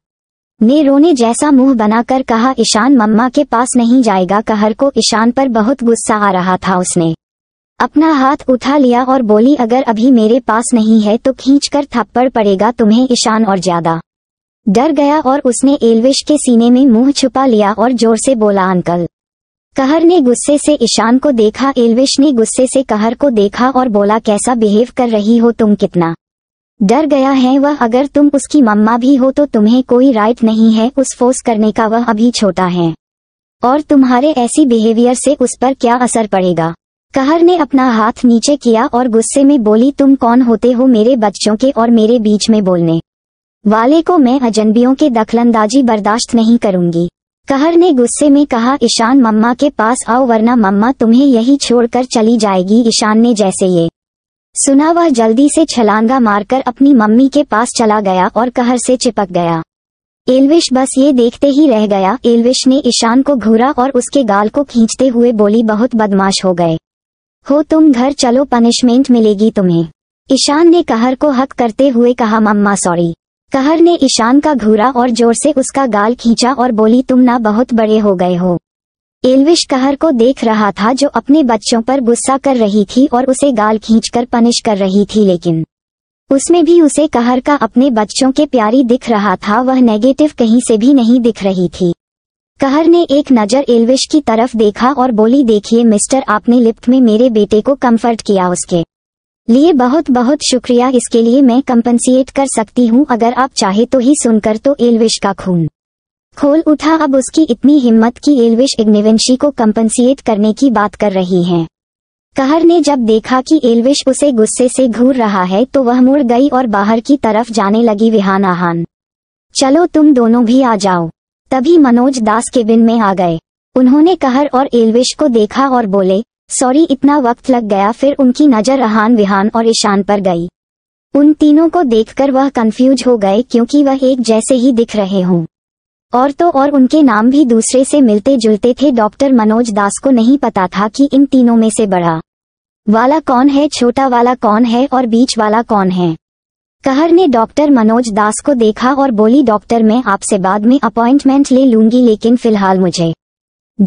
ने रोने जैसा मुंह बनाकर कहा ईशान मम्मा के पास नहीं जाएगा कहर को ईशान पर बहुत गुस्सा आ रहा था उसने अपना हाथ उठा लिया और बोली अगर अभी मेरे पास नहीं है तो खींचकर थप्पड़ पड़ेगा तुम्हें ईशान और ज्यादा डर गया और उसने एलविश के सीने में मुंह छुपा लिया और जोर से बोला अंकल कहर ने गुस्से से ईशान को देखा एलविश ने गुस्से से कहर को देखा और बोला कैसा बिहेव कर रही हो तुम कितना डर गया है वह अगर तुम उसकी मम्मा भी हो तो तुम्हें कोई राइट नहीं है उस फोर्स करने का वह अभी छोटा है और तुम्हारे ऐसी बिहेवियर से उस पर क्या असर पड़ेगा कहर ने अपना हाथ नीचे किया और गुस्से में बोली तुम कौन होते हो मेरे बच्चों के और मेरे बीच में बोलने वाले को मैं अजनबियों के दखलंदाजी बर्दाश्त नहीं करूंगी कहर ने गुस्से में कहा ईशान मम्मा के पास आओ वरना मम्मा तुम्हें यही छोड़कर चली जाएगी ईशान ने जैसे ये सुना वह जल्दी से छलांगा मारकर अपनी मम्मी के पास चला गया और कहर से चिपक गया एलविश बस ये देखते ही रह गया एलविश ने ईशान को घूरा और उसके गाल को खींचते हुए बोली बहुत बदमाश हो गए हो तुम घर चलो पनिशमेंट मिलेगी तुम्हें ईशान ने कहर को हक करते हुए कहा मम्मा सॉरी कहर ने ईशान का घूरा और जोर से उसका गाल खींचा और बोली तुम ना बहुत बड़े हो गए हो एलविश कहर को देख रहा था जो अपने बच्चों पर गुस्सा कर रही थी और उसे गाल खींचकर पनिश कर रही थी लेकिन उसमें भी उसे कहर का अपने बच्चों के प्यारी दिख रहा था वह नेगेटिव कहीं से भी नहीं दिख रही थी कहर ने एक नज़र एलविश की तरफ देखा और बोली देखिए मिस्टर आपने लिफ्ट में मेरे बेटे को कम्फर्ट किया उसके लिए बहुत बहुत शुक्रिया इसके लिए मैं कंपनसिएट कर सकती हूँ अगर आप चाहे तो ही सुनकर तो एलविश का खून खोल उठा अब उसकी इतनी हिम्मत की एलविश इग्निवेंशी को कंपनसिएट करने की बात कर रही है कहर ने जब देखा कि एलविश उसे गुस्से से घूर रहा है तो वह मुड़ गई और बाहर की तरफ जाने लगी विहान आहान चलो तुम दोनों भी आ जाओ तभी मनोज दास केबिन में आ गए उन्होंने कहर और एलविश को देखा और बोले सॉरी इतना वक्त लग गया फिर उनकी नज़र रहान विहान और ईशान पर गई उन तीनों को देखकर वह कंफ्यूज हो गए क्योंकि वह एक जैसे ही दिख रहे हों और तो और उनके नाम भी दूसरे से मिलते जुलते थे डॉक्टर मनोज दास को नहीं पता था कि इन तीनों में से बड़ा वाला कौन है छोटा वाला कौन है और बीच वाला कौन है कहर ने डॉक्टर मनोज दास को देखा और बोली डॉक्टर मैं आपसे बाद में अपॉइंटमेंट ले लूंगी लेकिन फिलहाल मुझे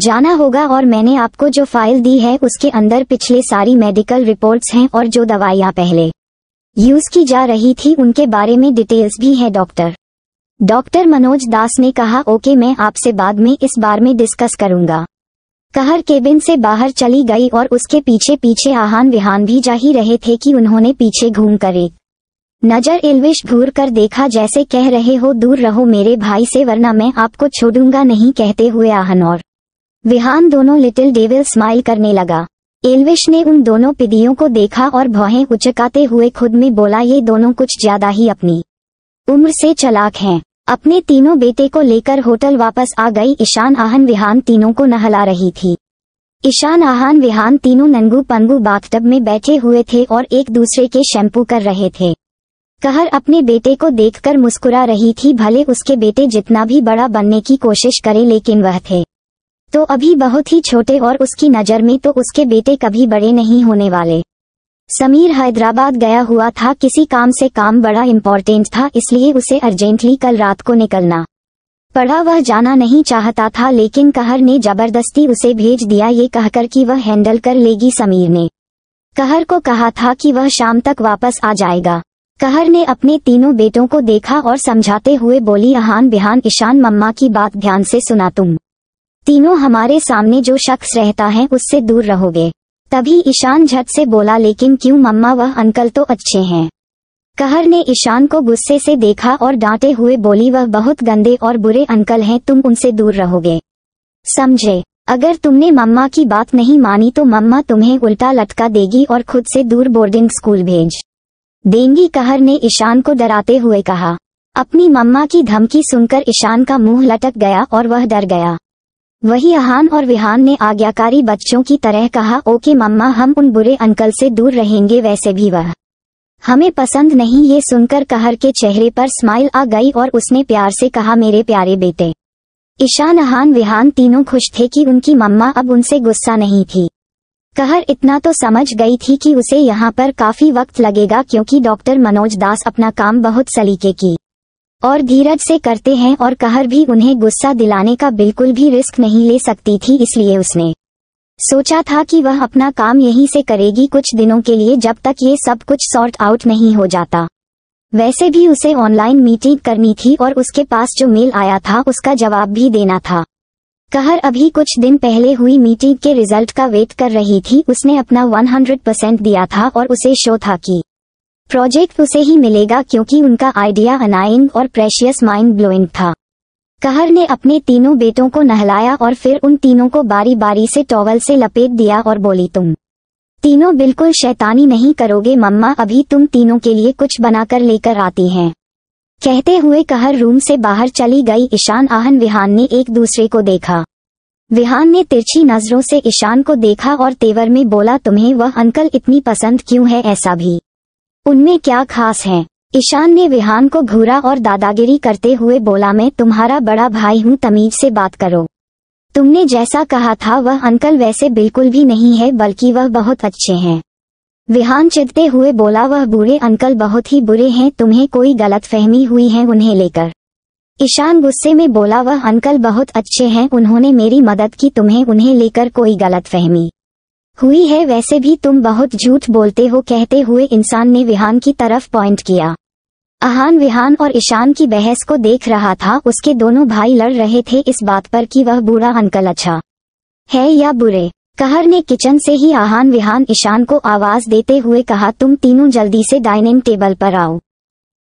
जाना होगा और मैंने आपको जो फाइल दी है उसके अंदर पिछले सारी मेडिकल रिपोर्ट्स हैं और जो दवाइयाँ पहले यूज की जा रही थी उनके बारे में डिटेल्स भी है डॉक्टर डॉक्टर मनोज दास ने कहा ओके मैं आपसे बाद में इस बार में डिस्कस करूंगा कहर केबिन से बाहर चली गई और उसके पीछे पीछे आहान विहान भी जा ही रहे थे कि उन्होंने पीछे घूम कर एक नजर इलविश घूर कर देखा जैसे कह रहे हो दूर रहो मेरे भाई से वरना मैं आपको छोड़ूंगा नहीं कहते हुए आहन और विहान दोनों लिटिल डेविल स्माइल करने लगा एलविश ने उन दोनों पिदियों को देखा और भौहें उचकाते हुए खुद में बोला ये दोनों कुछ ज्यादा ही अपनी उम्र से चलाक हैं अपने तीनों बेटे को लेकर होटल वापस आ गई ईशान आहन विहान तीनों को नहला रही थी ईशान आहान विहान तीनों नंगू पंगू बाथटब में बैठे हुए थे और एक दूसरे के शैम्पू कर रहे थे कहर अपने बेटे को देखकर मुस्कुरा रही थी भले उसके बेटे जितना भी बड़ा बनने की कोशिश करे लेकिन वह थे तो अभी बहुत ही छोटे और उसकी नज़र में तो उसके बेटे कभी बड़े नहीं होने वाले समीर हैदराबाद गया हुआ था किसी काम से काम बड़ा इम्पोर्टेंट था इसलिए उसे अर्जेंटली कल रात को निकलना पड़ा वह जाना नहीं चाहता था लेकिन कहर ने जबरदस्ती उसे भेज दिया ये कहकर कि वह हैंडल कर लेगी समीर ने कहर को कहा था कि वह शाम तक वापस आ जाएगा कहर ने अपने तीनों बेटों को देखा और समझाते हुए बोली अहान बिहान ईशान मम्मा की बात ध्यान से सुना तुम तीनों हमारे सामने जो शख्स रहता है उससे दूर रहोगे तभी ईशान झट से बोला लेकिन क्यों मम्मा वह अंकल तो अच्छे हैं कहर ने ईशान को गुस्से से देखा और डांटे हुए बोली वह बहुत गंदे और बुरे अंकल हैं तुम उनसे दूर रहोगे समझे अगर तुमने मम्मा की बात नहीं मानी तो मम्मा तुम्हें उल्टा लटका देगी और खुद से दूर बोर्डिंग स्कूल भेज देंगी कहर ने ईशान को डराते हुए कहा अपनी मम्मा की धमकी सुनकर ईशान का मुंह लटक गया और वह डर गया वही अहान और विहान ने आज्ञाकारी बच्चों की तरह कहा ओके मम्मा हम उन बुरे अंकल से दूर रहेंगे वैसे भी वह हमें पसंद नहीं ये सुनकर कहर के चेहरे पर स्माइल आ गई और उसने प्यार से कहा मेरे प्यारे बेटे ईशान अहान विहान तीनों खुश थे कि उनकी मम्मा अब उनसे गुस्सा नहीं थी कहर इतना तो समझ गई थी कि उसे यहाँ पर काफी वक्त लगेगा क्योंकि डॉक्टर मनोज दास अपना काम बहुत सलीके की और धीरज से करते हैं और कहर भी उन्हें गुस्सा दिलाने का बिल्कुल भी रिस्क नहीं ले सकती थी इसलिए उसने सोचा था कि वह अपना काम यहीं से करेगी कुछ दिनों के लिए जब तक ये सब कुछ सॉर्ट आउट नहीं हो जाता वैसे भी उसे ऑनलाइन मीटिंग करनी थी और उसके पास जो मेल आया था उसका जवाब भी देना था कहर अभी कुछ दिन पहले हुई मीटिंग के रिजल्ट का वेट कर रही थी उसने अपना 100 परसेंट दिया था और उसे शो था कि प्रोजेक्ट उसे ही मिलेगा क्योंकि उनका आइडिया अनाइन और प्रेशियस माइंड ब्लोइंग था कहर ने अपने तीनों बेटों को नहलाया और फिर उन तीनों को बारी बारी से टॉवल से लपेट दिया और बोली तुम तीनों बिल्कुल शैतानी नहीं करोगे मम्मा अभी तुम तीनों के लिए कुछ बनाकर लेकर आती हैं कहते हुए कहर रूम से बाहर चली गई ईशान आहन विहान ने एक दूसरे को देखा विहान ने तिरछी नजरों से ईशान को देखा और तेवर में बोला तुम्हें वह अंकल इतनी पसंद क्यों है ऐसा भी उनमें क्या खास है ईशान ने विहान को घूरा और दादागिरी करते हुए बोला मैं तुम्हारा बड़ा भाई हूँ तमीज से बात करो तुमने जैसा कहा था वह अंकल वैसे बिल्कुल भी नहीं है बल्कि वह बहुत अच्छे हैं विहान चिदते हुए बोला वह बुरे अंकल बहुत ही बुरे हैं तुम्हें कोई गलत फहमी हुई है उन्हें लेकर ईशान गुस्से में बोला वह अंकल बहुत अच्छे हैं उन्होंने मेरी मदद की तुम्हें उन्हें लेकर कोई गलत फहमी हुई है वैसे भी तुम बहुत झूठ बोलते हो कहते हुए इंसान ने विहान की तरफ पॉइंट किया अहान विहान और ईशान की बहस को देख रहा था उसके दोनों भाई लड़ रहे थे इस बात पर कि वह बूढ़ा अंकल अच्छा है या बुरे कहर ने किचन से ही आहान विहान ईशान को आवाज देते हुए कहा तुम तीनों जल्दी से डाइनिंग टेबल पर आओ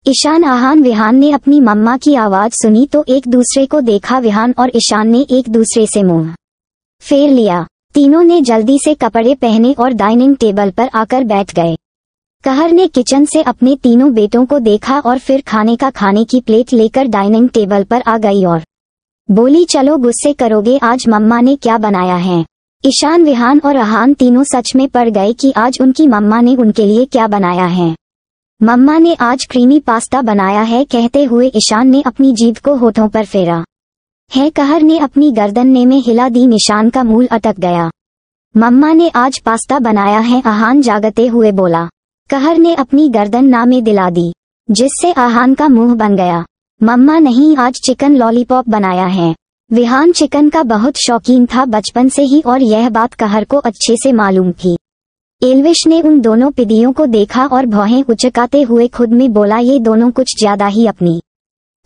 ईशान आहान विहान ने अपनी मम्मा की आवाज सुनी तो एक दूसरे को देखा विहान और ईशान ने एक दूसरे से मुंह फेर लिया तीनों ने जल्दी से कपड़े पहने और डाइनिंग टेबल पर आकर बैठ गए कहर ने किचन से अपने तीनों बेटों को देखा और फिर खाने का खाने की प्लेट लेकर डाइनिंग टेबल पर आ गई और बोली चलो गुस्से करोगे आज मम्मा ने क्या बनाया है ईशान विहान और रहान तीनों सच में पड़ गए कि आज उनकी मम्मा ने उनके लिए क्या बनाया है मम्मा ने आज क्रीमी पास्ता बनाया है कहते हुए ईशान ने अपनी जीभ को होठों पर फेरा है कहर ने अपनी गर्दन ने में हिला दी निशान का मूल अटक गया मम्मा ने आज पास्ता बनाया है आहान जागते हुए बोला कहर ने अपनी गर्दन ना में दिला दी जिससे आहान का मुंह बन गया मम्मा नहीं आज चिकन लॉलीपॉप बनाया है विहान चिकन का बहुत शौकीन था बचपन से ही और यह बात कहर को अच्छे से मालूम थी एलविश ने उन दोनों पिदियों को देखा और भौहें उचकाते हुए खुद में बोला ये दोनों कुछ ज्यादा ही अपनी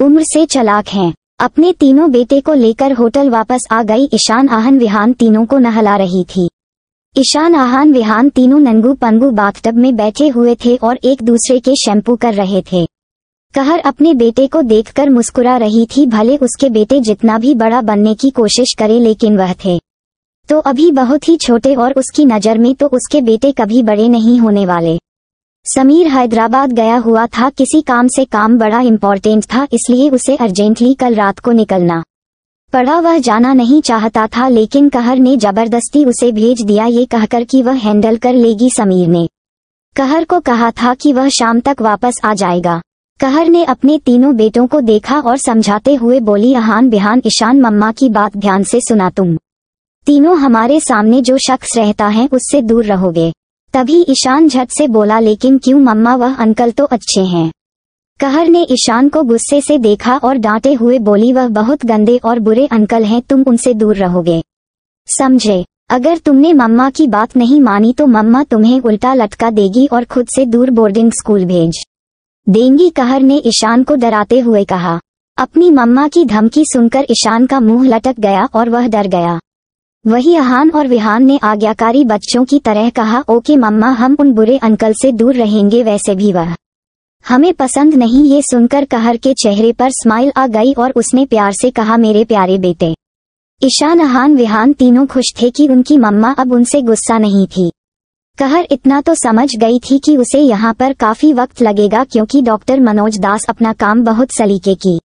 उम्र से चलाक हैं अपने तीनों बेटे को लेकर होटल वापस आ गई ईशान आहन विहान तीनों को नहला रही थी ईशान आहान विहान तीनों नंगू पंगू बाथटब में बैठे हुए थे और एक दूसरे के शैम्पू कर रहे थे कहर अपने बेटे को देखकर मुस्कुरा रही थी भले उसके बेटे जितना भी बड़ा बनने की कोशिश करे लेकिन वह थे तो अभी बहुत ही छोटे और उसकी नज़र में तो उसके बेटे कभी बड़े नहीं होने वाले समीर हैदराबाद गया हुआ था किसी काम से काम बड़ा इम्पोर्टेंट था इसलिए उसे अर्जेंटली कल रात को निकलना पड़ा वह जाना नहीं चाहता था लेकिन कहर ने जबरदस्ती उसे भेज दिया ये कहकर कि वह हैंडल कर लेगी समीर ने कहर को कहा था कि वह शाम तक वापस आ जाएगा कहर ने अपने तीनों बेटों को देखा और समझाते हुए बोली अहान बिहान ईशान मम्मा की बात ध्यान से सुना तुम तीनों हमारे सामने जो शख्स रहता है उससे दूर रहोगे तभी ईशान झट से बोला लेकिन क्यों मम्मा वह अंकल तो अच्छे हैं कहर ने ईशान को गुस्से से देखा और डांटे हुए बोली वह बहुत गंदे और बुरे अंकल हैं तुम उनसे दूर रहोगे समझे अगर तुमने मम्मा की बात नहीं मानी तो मम्मा तुम्हें उल्टा लटका देगी और खुद से दूर बोर्डिंग स्कूल भेज देंगी कहर ने ईशान को डराते हुए कहा अपनी मम्मा की धमकी सुनकर ईशान का मुंह लटक गया और वह डर गया वही अहान और विहान ने आज्ञाकारी बच्चों की तरह कहा ओके मम्मा हम उन बुरे अंकल से दूर रहेंगे वैसे भी वह हमें पसंद नहीं ये सुनकर कहर के चेहरे पर स्माइल आ गई और उसने प्यार से कहा मेरे प्यारे बेटे ईशान अहान विहान तीनों खुश थे कि उनकी मम्मा अब उनसे गुस्सा नहीं थी कहर इतना तो समझ गई थी कि उसे यहाँ पर काफी वक्त लगेगा क्योंकि डॉक्टर मनोज दास अपना काम बहुत सलीके की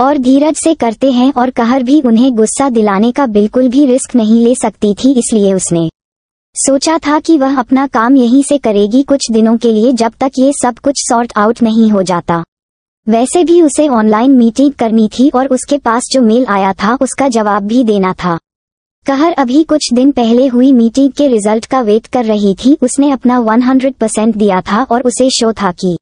और धीरज से करते हैं और कहर भी उन्हें गुस्सा दिलाने का बिल्कुल भी रिस्क नहीं ले सकती थी इसलिए उसने सोचा था कि वह अपना काम यहीं से करेगी कुछ दिनों के लिए जब तक ये सब कुछ सॉर्ट आउट नहीं हो जाता वैसे भी उसे ऑनलाइन मीटिंग करनी थी और उसके पास जो मेल आया था उसका जवाब भी देना था कहर अभी कुछ दिन पहले हुई मीटिंग के रिजल्ट का वेट कर रही थी उसने अपना 100 परसेंट दिया था और उसे शो था कि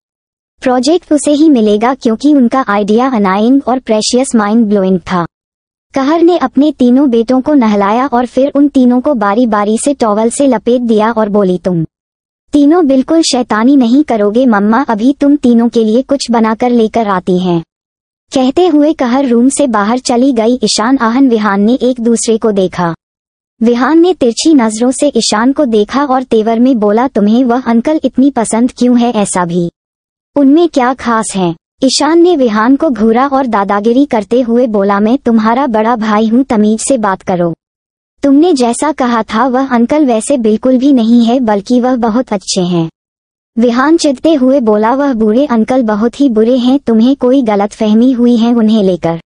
प्रोजेक्ट उसे ही मिलेगा क्योंकि उनका आइडिया अनाइन और प्रेशियस माइंड ब्लोइंग था कहर ने अपने तीनों बेटों को नहलाया और फिर उन तीनों को बारी बारी से टॉवल से लपेट दिया और बोली तुम तीनों बिल्कुल शैतानी नहीं करोगे मम्मा अभी तुम तीनों के लिए कुछ बनाकर लेकर आती हैं कहते हुए कहर रूम से बाहर चली गई ईशान आहन विहान ने एक दूसरे को देखा विहान ने तिरछी नजरों से ईशान को देखा और तेवर में बोला तुम्हें वह अंकल इतनी पसंद क्यों है ऐसा भी उनमें क्या खास है ईशान ने विहान को घूरा और दादागिरी करते हुए बोला मैं तुम्हारा बड़ा भाई हूँ तमीज से बात करो तुमने जैसा कहा था वह अंकल वैसे बिल्कुल भी नहीं है बल्कि वह बहुत अच्छे हैं विहान चिदते हुए बोला वह बुरे अंकल बहुत ही बुरे हैं तुम्हें कोई गलत फहमी हुई है उन्हें लेकर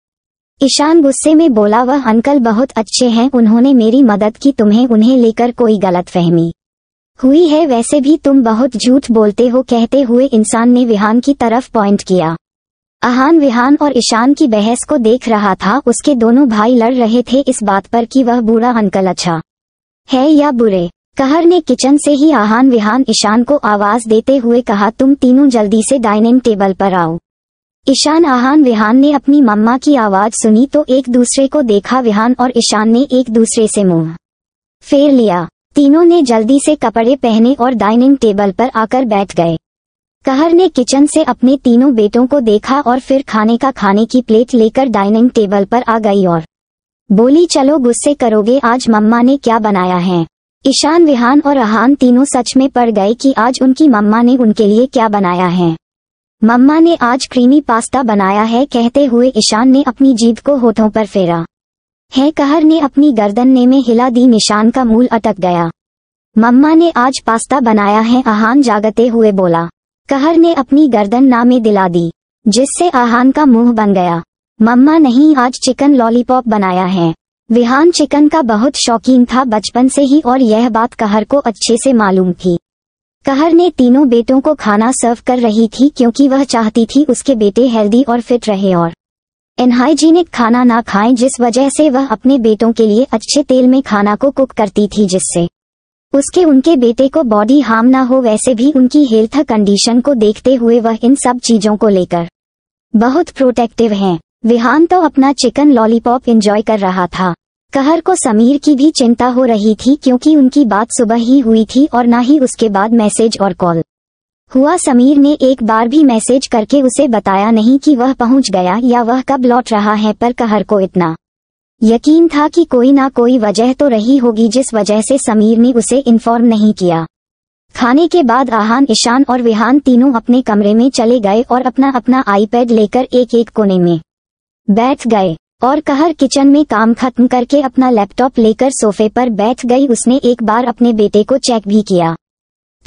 ईशान गुस्से में बोला वह अंकल बहुत अच्छे हैं उन्होंने मेरी मदद की तुम्हें उन्हें लेकर कोई गलत फहमी हुई है वैसे भी तुम बहुत झूठ बोलते हो कहते हुए इंसान ने विहान की तरफ पॉइंट किया अहान विहान और ईशान की बहस को देख रहा था उसके दोनों भाई लड़ रहे थे इस बात पर कि वह बूढ़ा अंकल अच्छा है या बुरे कहर ने किचन से ही आहान विहान ईशान को आवाज देते हुए कहा तुम तीनों जल्दी से डाइनिंग टेबल पर आओ ईशान आहान विहान ने अपनी मम्मा की आवाज सुनी तो एक दूसरे को देखा विहान और ईशान ने एक दूसरे से मुंह फेर लिया तीनों ने जल्दी से कपड़े पहने और डाइनिंग टेबल पर आकर बैठ गए कहर ने किचन से अपने तीनों बेटों को देखा और फिर खाने का खाने की प्लेट लेकर डाइनिंग टेबल पर आ गई और बोली चलो गुस्से करोगे आज मम्मा ने क्या बनाया है ईशान विहान और अहान तीनों सच में पड़ गए कि आज उनकी मम्मा ने उनके लिए क्या बनाया है मम्मा ने आज क्रीमी पास्ता बनाया है कहते हुए ईशान ने अपनी जीभ को होठों पर फेरा है कहर ने अपनी गर्दन ने में हिला दी निशान का मूल अटक गया मम्मा ने आज पास्ता बनाया है आहान जागते हुए बोला कहर ने अपनी गर्दन ना में दिला दी जिससे आहान का मुंह बन गया मम्मा नहीं आज चिकन लॉलीपॉप बनाया है विहान चिकन का बहुत शौकीन था बचपन से ही और यह बात कहर को अच्छे से मालूम थी कहर ने तीनों बेटों को खाना सर्व कर रही थी क्योंकि वह चाहती थी उसके बेटे हेल्दी और फिट रहे और इनहाइजीनिक खाना ना खाएं जिस वजह से वह अपने बेटों के लिए अच्छे तेल में खाना को कुक करती थी जिससे उसके उनके बेटे को बॉडी हार्म ना हो वैसे भी उनकी हेल्थ कंडीशन को देखते हुए वह इन सब चीजों को लेकर बहुत प्रोटेक्टिव हैं विहान तो अपना चिकन लॉलीपॉप एंजॉय कर रहा था कहर को समीर की भी चिंता हो रही थी क्योंकि उनकी बात सुबह ही हुई थी और न ही उसके बाद मैसेज और कॉल हुआ समीर ने एक बार भी मैसेज करके उसे बताया नहीं कि वह पहुंच गया या वह कब लौट रहा है पर कहर को इतना यकीन था कि कोई ना कोई वजह तो रही होगी जिस वजह से समीर ने उसे इन्फॉर्म नहीं किया खाने के बाद आहान ईशान और विहान तीनों अपने कमरे में चले गए और अपना अपना आईपैड लेकर एक एक कोने में बैठ गए और कहर किचन में काम खत्म करके अपना लैपटॉप लेकर सोफे पर बैठ गई उसने एक बार अपने बेटे को चेक भी किया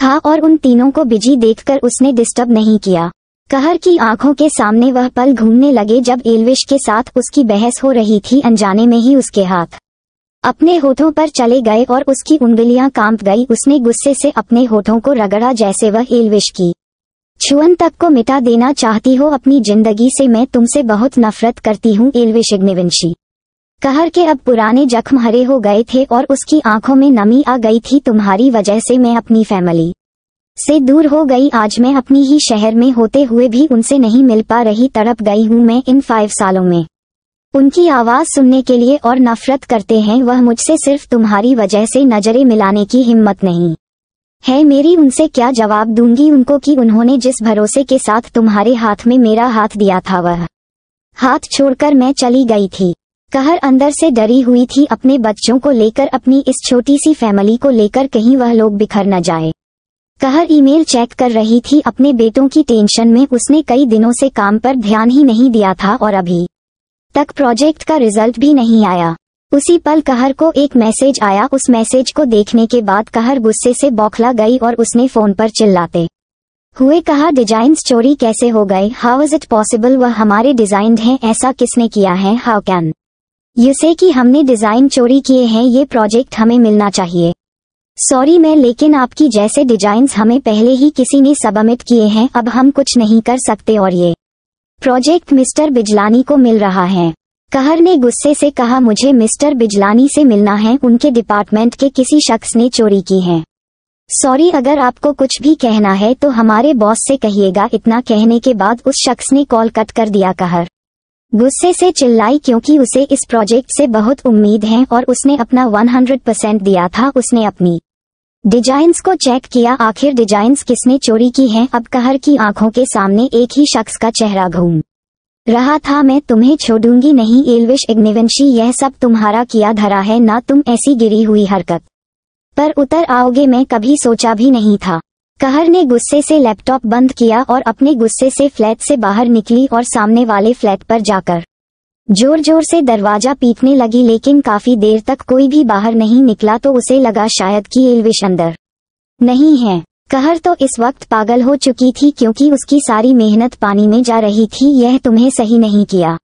था और उन तीनों को बिजी देखकर उसने डिस्टर्ब नहीं किया कहर की आंखों के सामने वह पल घूमने लगे जब एलविश के साथ उसकी बहस हो रही थी अनजाने में ही उसके हाथ अपने होठों पर चले गए और उसकी उंगलियां कांप गई उसने गुस्से से अपने होठों को रगड़ा जैसे वह एलविश की छुअन तक को मिटा देना चाहती हो अपनी जिंदगी से मैं तुमसे बहुत नफरत करती हूँ एलविश अग्निवंशी कहर के अब पुराने जख्म हरे हो गए थे और उसकी आंखों में नमी आ गई थी तुम्हारी वजह से मैं अपनी फैमिली से दूर हो गई आज मैं अपनी ही शहर में होते हुए भी उनसे नहीं मिल पा रही तड़प गई हूँ मैं इन फाइव सालों में उनकी आवाज़ सुनने के लिए और नफरत करते हैं वह मुझसे सिर्फ तुम्हारी वजह से नज़रें मिलाने की हिम्मत नहीं है मेरी उनसे क्या जवाब दूंगी उनको कि उन्होंने जिस भरोसे के साथ तुम्हारे हाथ में मेरा हाथ दिया था वह हाथ छोड़कर मैं चली गई थी कहर अंदर से डरी हुई थी अपने बच्चों को लेकर अपनी इस छोटी सी फैमिली को लेकर कहीं वह लोग बिखर न जाए कहर ईमेल चेक कर रही थी अपने बेटों की टेंशन में उसने कई दिनों से काम पर ध्यान ही नहीं दिया था और अभी तक प्रोजेक्ट का रिजल्ट भी नहीं आया उसी पल कहर को एक मैसेज आया उस मैसेज को देखने के बाद कहर गुस्से से बौखला गई और उसने फोन पर चिल्लाते हुए कहा डिजाइन चोरी कैसे हो गए हाउ इज इट पॉसिबल वह हमारे डिजाइंड हैं ऐसा किसने किया है हाउ कैन यूसे कि हमने डिजाइन चोरी किए हैं ये प्रोजेक्ट हमें मिलना चाहिए सॉरी मैं लेकिन आपकी जैसे डिजाइन हमें पहले ही किसी ने सबमिट किए हैं अब हम कुछ नहीं कर सकते और ये प्रोजेक्ट मिस्टर बिजलानी को मिल रहा है कहर ने गुस्से से कहा मुझे मिस्टर बिजलानी से मिलना है उनके डिपार्टमेंट के किसी शख्स ने चोरी की है सॉरी अगर आपको कुछ भी कहना है तो हमारे बॉस से कहिएगा इतना कहने के बाद उस शख्स ने कॉल कट कर दिया कहर गुस्से से चिल्लाई क्योंकि उसे इस प्रोजेक्ट से बहुत उम्मीद है और उसने अपना 100% दिया था उसने अपनी डिजाइंस को चेक किया आखिर डिजाइंस किसने चोरी की हैं अब कहर की आंखों के सामने एक ही शख्स का चेहरा घूम रहा था मैं तुम्हें छोड़ूंगी नहीं एलविश इग्निवंशी यह सब तुम्हारा किया धरा है ना तुम ऐसी गिरी हुई हरकत पर उतर आओगे मैं कभी सोचा भी नहीं था कहर ने गुस्से से लैपटॉप बंद किया और अपने गुस्से से फ्लैट से बाहर निकली और सामने वाले फ्लैट पर जाकर जोर जोर से दरवाजा पीटने लगी लेकिन काफी देर तक कोई भी बाहर नहीं निकला तो उसे लगा शायद कि एलविश अंदर नहीं है कहर तो इस वक्त पागल हो चुकी थी क्योंकि उसकी सारी मेहनत पानी में जा रही थी यह तुम्हें सही नहीं किया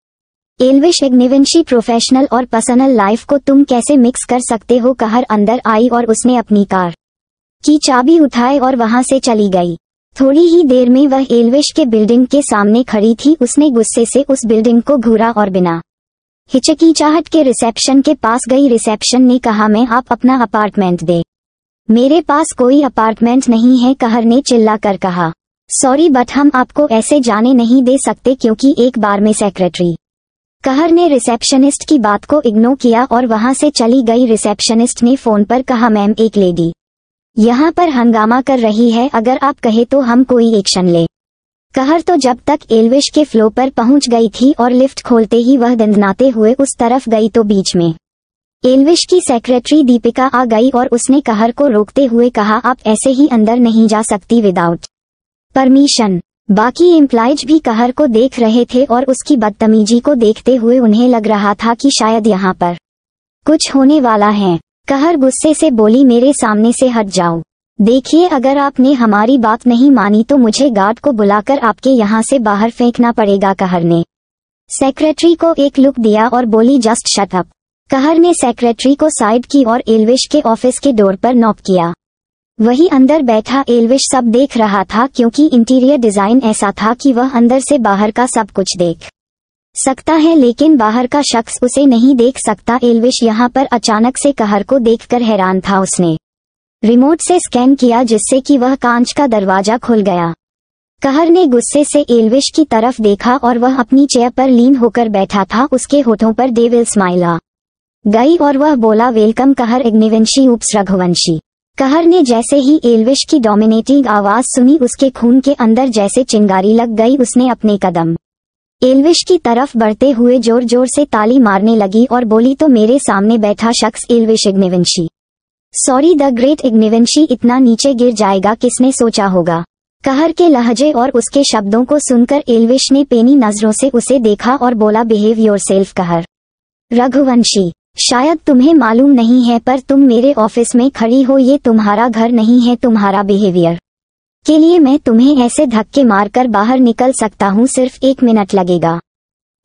एलविश एग्निवेंशी प्रोफेशनल और पर्सनल लाइफ को तुम कैसे मिक्स कर सकते हो कहर अंदर आई और उसने अपनी कार की चाबी उठाए और वहां से चली गई थोड़ी ही देर में वह एलविश के बिल्डिंग के सामने खड़ी थी उसने गुस्से से उस बिल्डिंग को घूरा और बिना हिचकी चाहट के रिसेप्शन के पास गई रिसेप्शन ने कहा मैं आप अपना अपार्टमेंट दे मेरे पास कोई अपार्टमेंट नहीं है कहर ने चिल्ला कर कहा सॉरी बट हम आपको ऐसे जाने नहीं दे सकते क्योंकि एक बार में सेक्रेटरी कहर ने रिसेप्शनिस्ट की बात को इग्नोर किया और वहां से चली गई रिसेप्शनिस्ट ने फोन पर कहा मैम एक लेडी यहाँ पर हंगामा कर रही है अगर आप कहे तो हम कोई एक्शन ले कहर तो जब तक एलविश के फ्लो पर पहुंच गई थी और लिफ्ट खोलते ही वह दंदनाते हुए उस तरफ गई तो बीच में एलविश की सेक्रेटरी दीपिका आ गई और उसने कहर को रोकते हुए कहा आप ऐसे ही अंदर नहीं जा सकती विदाउट परमिशन बाकी एम्प्लाइज भी कहर को देख रहे थे और उसकी बदतमीजी को देखते हुए उन्हें लग रहा था कि शायद यहाँ पर कुछ होने वाला है कहर गुस्से से बोली मेरे सामने से हट जाओ देखिए अगर आपने हमारी बात नहीं मानी तो मुझे गार्ड को बुलाकर आपके यहाँ से बाहर फेंकना पड़ेगा कहर ने सेक्रेटरी को एक लुक दिया और बोली जस्ट शट अप कहर ने सेक्रेटरी को साइड की और एलविश के ऑफिस के डोर पर नॉक किया वही अंदर बैठा एलविश सब देख रहा था क्योंकि इंटीरियर डिजाइन ऐसा था कि वह अंदर से बाहर का सब कुछ देख सकता है लेकिन बाहर का शख्स उसे नहीं देख सकता एलविश यहाँ पर अचानक से कहर को देखकर हैरान था उसने रिमोट से स्कैन किया जिससे कि वह कांच का दरवाजा खुल गया कहर ने गुस्से से एलविश की तरफ देखा और वह अपनी चेयर पर लीन होकर बैठा था उसके होठों पर देविल स्माइल गई और वह बोला वेलकम कहर इग्निवंशी उप रघुवंशी कहर ने जैसे ही एलविश की डोमिनेटिंग आवाज सुनी उसके खून के अंदर जैसे चिंगारी लग गई उसने अपने कदम एलविश की तरफ बढ़ते हुए जोर जोर से ताली मारने लगी और बोली तो मेरे सामने बैठा शख्स Elvish Ignivanshi sorry the great Ignivanshi इतना नीचे गिर जाएगा किसने सोचा होगा कहर के लहजे और उसके शब्दों को सुनकर एलविश ने पेनी नजरों से उसे देखा और बोला बिहेव योर सेल्फ कहर रघुवंशी शायद तुम्हें मालूम नहीं है पर तुम मेरे ऑफिस में खड़ी हो ये तुम्हारा घर नहीं है तुम्हारा बिहेवियर के लिए मैं तुम्हें ऐसे धक्के मारकर बाहर निकल सकता हूँ सिर्फ एक मिनट लगेगा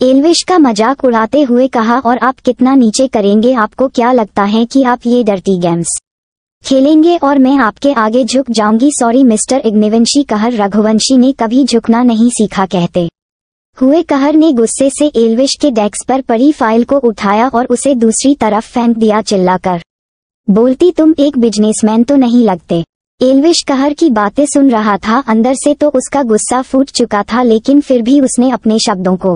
एलविश का मजाक उड़ाते हुए कहा और आप कितना नीचे करेंगे आपको क्या लगता है कि आप ये डरती गेम्स खेलेंगे और मैं आपके आगे झुक जाऊंगी सॉरी मिस्टर इग्निवंशी कहर रघुवंशी ने कभी झुकना नहीं सीखा कहते हुए कहर ने गुस्से से एलविश के डेस्क पर पड़ी फाइल को उठाया और उसे दूसरी तरफ फेंक दिया चिल्लाकर बोलती तुम एक बिजनेसमैन तो नहीं लगते एलविश कहर की बातें सुन रहा था अंदर से तो उसका गुस्सा फूट चुका था लेकिन फिर भी उसने अपने शब्दों को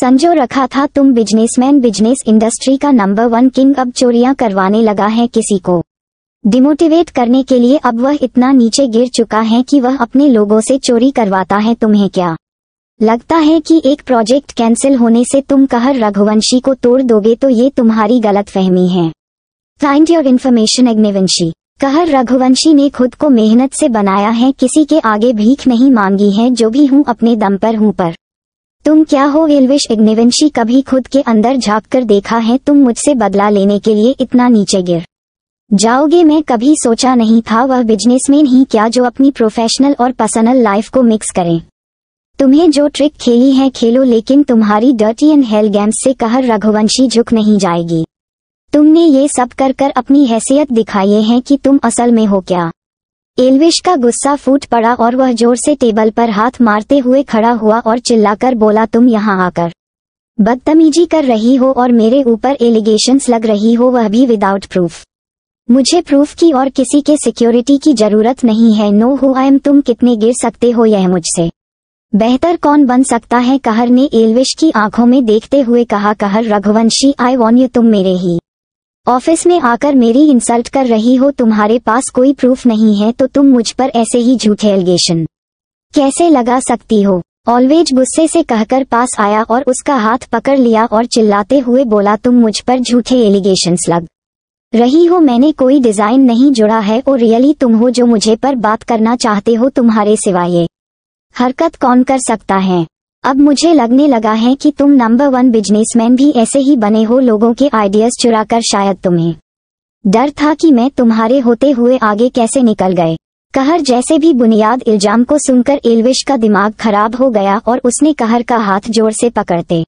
संजो रखा था तुम बिजनेसमैन बिजनेस इंडस्ट्री का नंबर वन किंग अब चोरियां करवाने लगा है किसी को डिमोटिवेट करने के लिए अब वह इतना नीचे गिर चुका है कि वह अपने लोगों से चोरी करवाता है तुम्हें क्या लगता है कि एक प्रोजेक्ट कैंसिल होने से तुम कहर रघुवंशी को तोड़ दोगे तो ये तुम्हारी गलतफहमी है फाइंड योर इन्फॉर्मेशन अग्निवंशी कहर रघुवंशी ने खुद को मेहनत से बनाया है किसी के आगे भीख नहीं मांगी है जो भी हूँ अपने दम पर हूँ पर तुम क्या हो विलविश इग्निवंशी कभी खुद के अंदर झाँक कर देखा है तुम मुझसे बदला लेने के लिए इतना नीचे गिर जाओगे मैं कभी सोचा नहीं था वह बिजनेसमैन ही क्या जो अपनी प्रोफेशनल और पर्सनल लाइफ को मिक्स करें तुम्हें जो ट्रिक खेली है खेलो लेकिन तुम्हारी डर्टी एंड हेल गेम्स से कहर रघुवंशी झुक नहीं जाएगी तुमने ये सब कर कर अपनी हैसियत दिखाई है कि तुम असल में हो क्या एलविश का गुस्सा फूट पड़ा और वह जोर से टेबल पर हाथ मारते हुए खड़ा हुआ और चिल्लाकर बोला तुम यहाँ आकर बदतमीजी कर रही हो और मेरे ऊपर एलिगेशंस लग रही हो वह भी विदाउट प्रूफ मुझे प्रूफ की और किसी के सिक्योरिटी की जरूरत नहीं है नो हो आई एम तुम कितने गिर सकते हो यह मुझसे बेहतर कौन बन सकता है कहर ने एलविश की आंखों में देखते हुए कहा कहर रघुवंशी आई वॉन्ट यू तुम मेरे ही ऑफिस में आकर मेरी इंसल्ट कर रही हो तुम्हारे पास कोई प्रूफ नहीं है तो तुम मुझ पर ऐसे ही झूठे एलिगेशन कैसे लगा सकती हो ऑलवेज गुस्से से कहकर पास आया और उसका हाथ पकड़ लिया और चिल्लाते हुए बोला तुम मुझ पर झूठे एलिगेशन लग रही हो मैंने कोई डिजाइन नहीं जुड़ा है और रियली तुम हो जो मुझे पर बात करना चाहते हो तुम्हारे सिवाय हरकत कौन कर सकता है अब मुझे लगने लगा है कि तुम नंबर वन बिजनेसमैन भी ऐसे ही बने हो लोगों के आइडियाज चुराकर शायद तुम्हें डर था कि मैं तुम्हारे होते हुए आगे कैसे निकल गए कहर जैसे भी बुनियाद इल्जाम को सुनकर एलविश का दिमाग खराब हो गया और उसने कहर का हाथ जोर से पकड़ते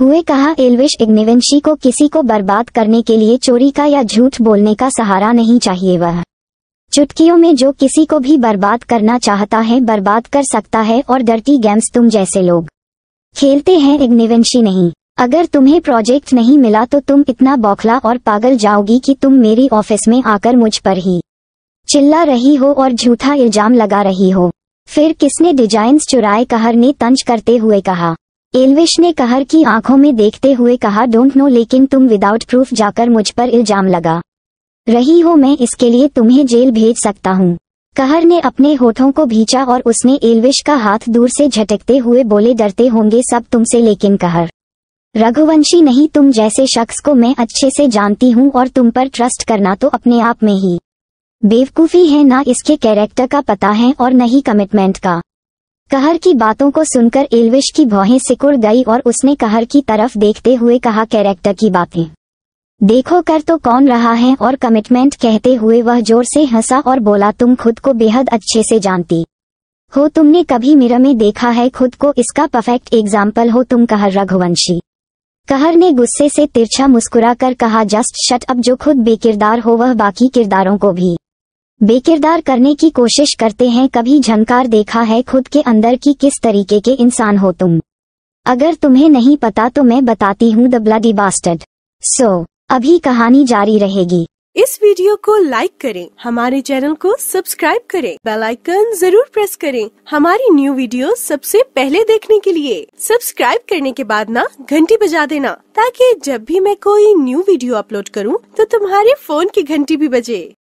हुए कहा एलविश इग्निवेंशी को किसी को बर्बाद करने के लिए चोरी का या झूठ बोलने का सहारा नहीं चाहिए वह चुटकियों में जो किसी को भी बर्बाद करना चाहता है बर्बाद कर सकता है और डर्टी गेम्स तुम जैसे लोग खेलते हैं इग्निवेंशी नहीं अगर तुम्हें प्रोजेक्ट नहीं मिला तो तुम इतना बौखला और पागल जाओगी कि तुम मेरी ऑफिस में आकर मुझ पर ही चिल्ला रही हो और झूठा इल्जाम लगा रही हो फिर किसने डिजाइन्स चुराए कहर ने तंज करते हुए कहा एलविश ने कहर की आंखों में देखते हुए कहा डोंट नो लेकिन तुम विदाउट प्रूफ जाकर मुझ पर इल्जाम लगा रही हो मैं इसके लिए तुम्हें जेल भेज सकता हूँ कहर ने अपने होठों को भींचा और उसने एलविश का हाथ दूर से झटकते हुए बोले डरते होंगे सब तुमसे लेकिन कहर रघुवंशी नहीं तुम जैसे शख्स को मैं अच्छे से जानती हूँ और तुम पर ट्रस्ट करना तो अपने आप में ही बेवकूफ़ी है ना इसके कैरेक्टर का पता है और न ही कमिटमेंट का कहर की बातों को सुनकर एलविश की भौहें सिकुड़ गई और उसने कहर की तरफ देखते हुए कहा कैरेक्टर की बातें देखो कर तो कौन रहा है और कमिटमेंट कहते हुए वह जोर से हंसा और बोला तुम खुद को बेहद अच्छे से जानती हो तुमने कभी मिरर में देखा है खुद को इसका परफेक्ट एग्जाम्पल हो तुम कहर रघुवंशी कहर ने गुस्से से तिरछा मुस्कुरा कर कहा जस्ट शट अब जो खुद बेकिरदार हो वह बाकी किरदारों को भी बेकिरदार करने की कोशिश करते हैं कभी झंकार देखा है खुद के अंदर की किस तरीके के इंसान हो तुम अगर तुम्हें नहीं पता तो मैं बताती हूँ द ब्लडी बास्टर्ड सो अभी कहानी जारी रहेगी इस वीडियो को लाइक करें हमारे चैनल को सब्सक्राइब करें बेल आइकन जरूर प्रेस करें हमारी न्यू वीडियो सबसे पहले देखने के लिए सब्सक्राइब करने के बाद ना घंटी बजा देना ताकि जब भी मैं कोई न्यू वीडियो अपलोड करूं तो तुम्हारे फोन की घंटी भी बजे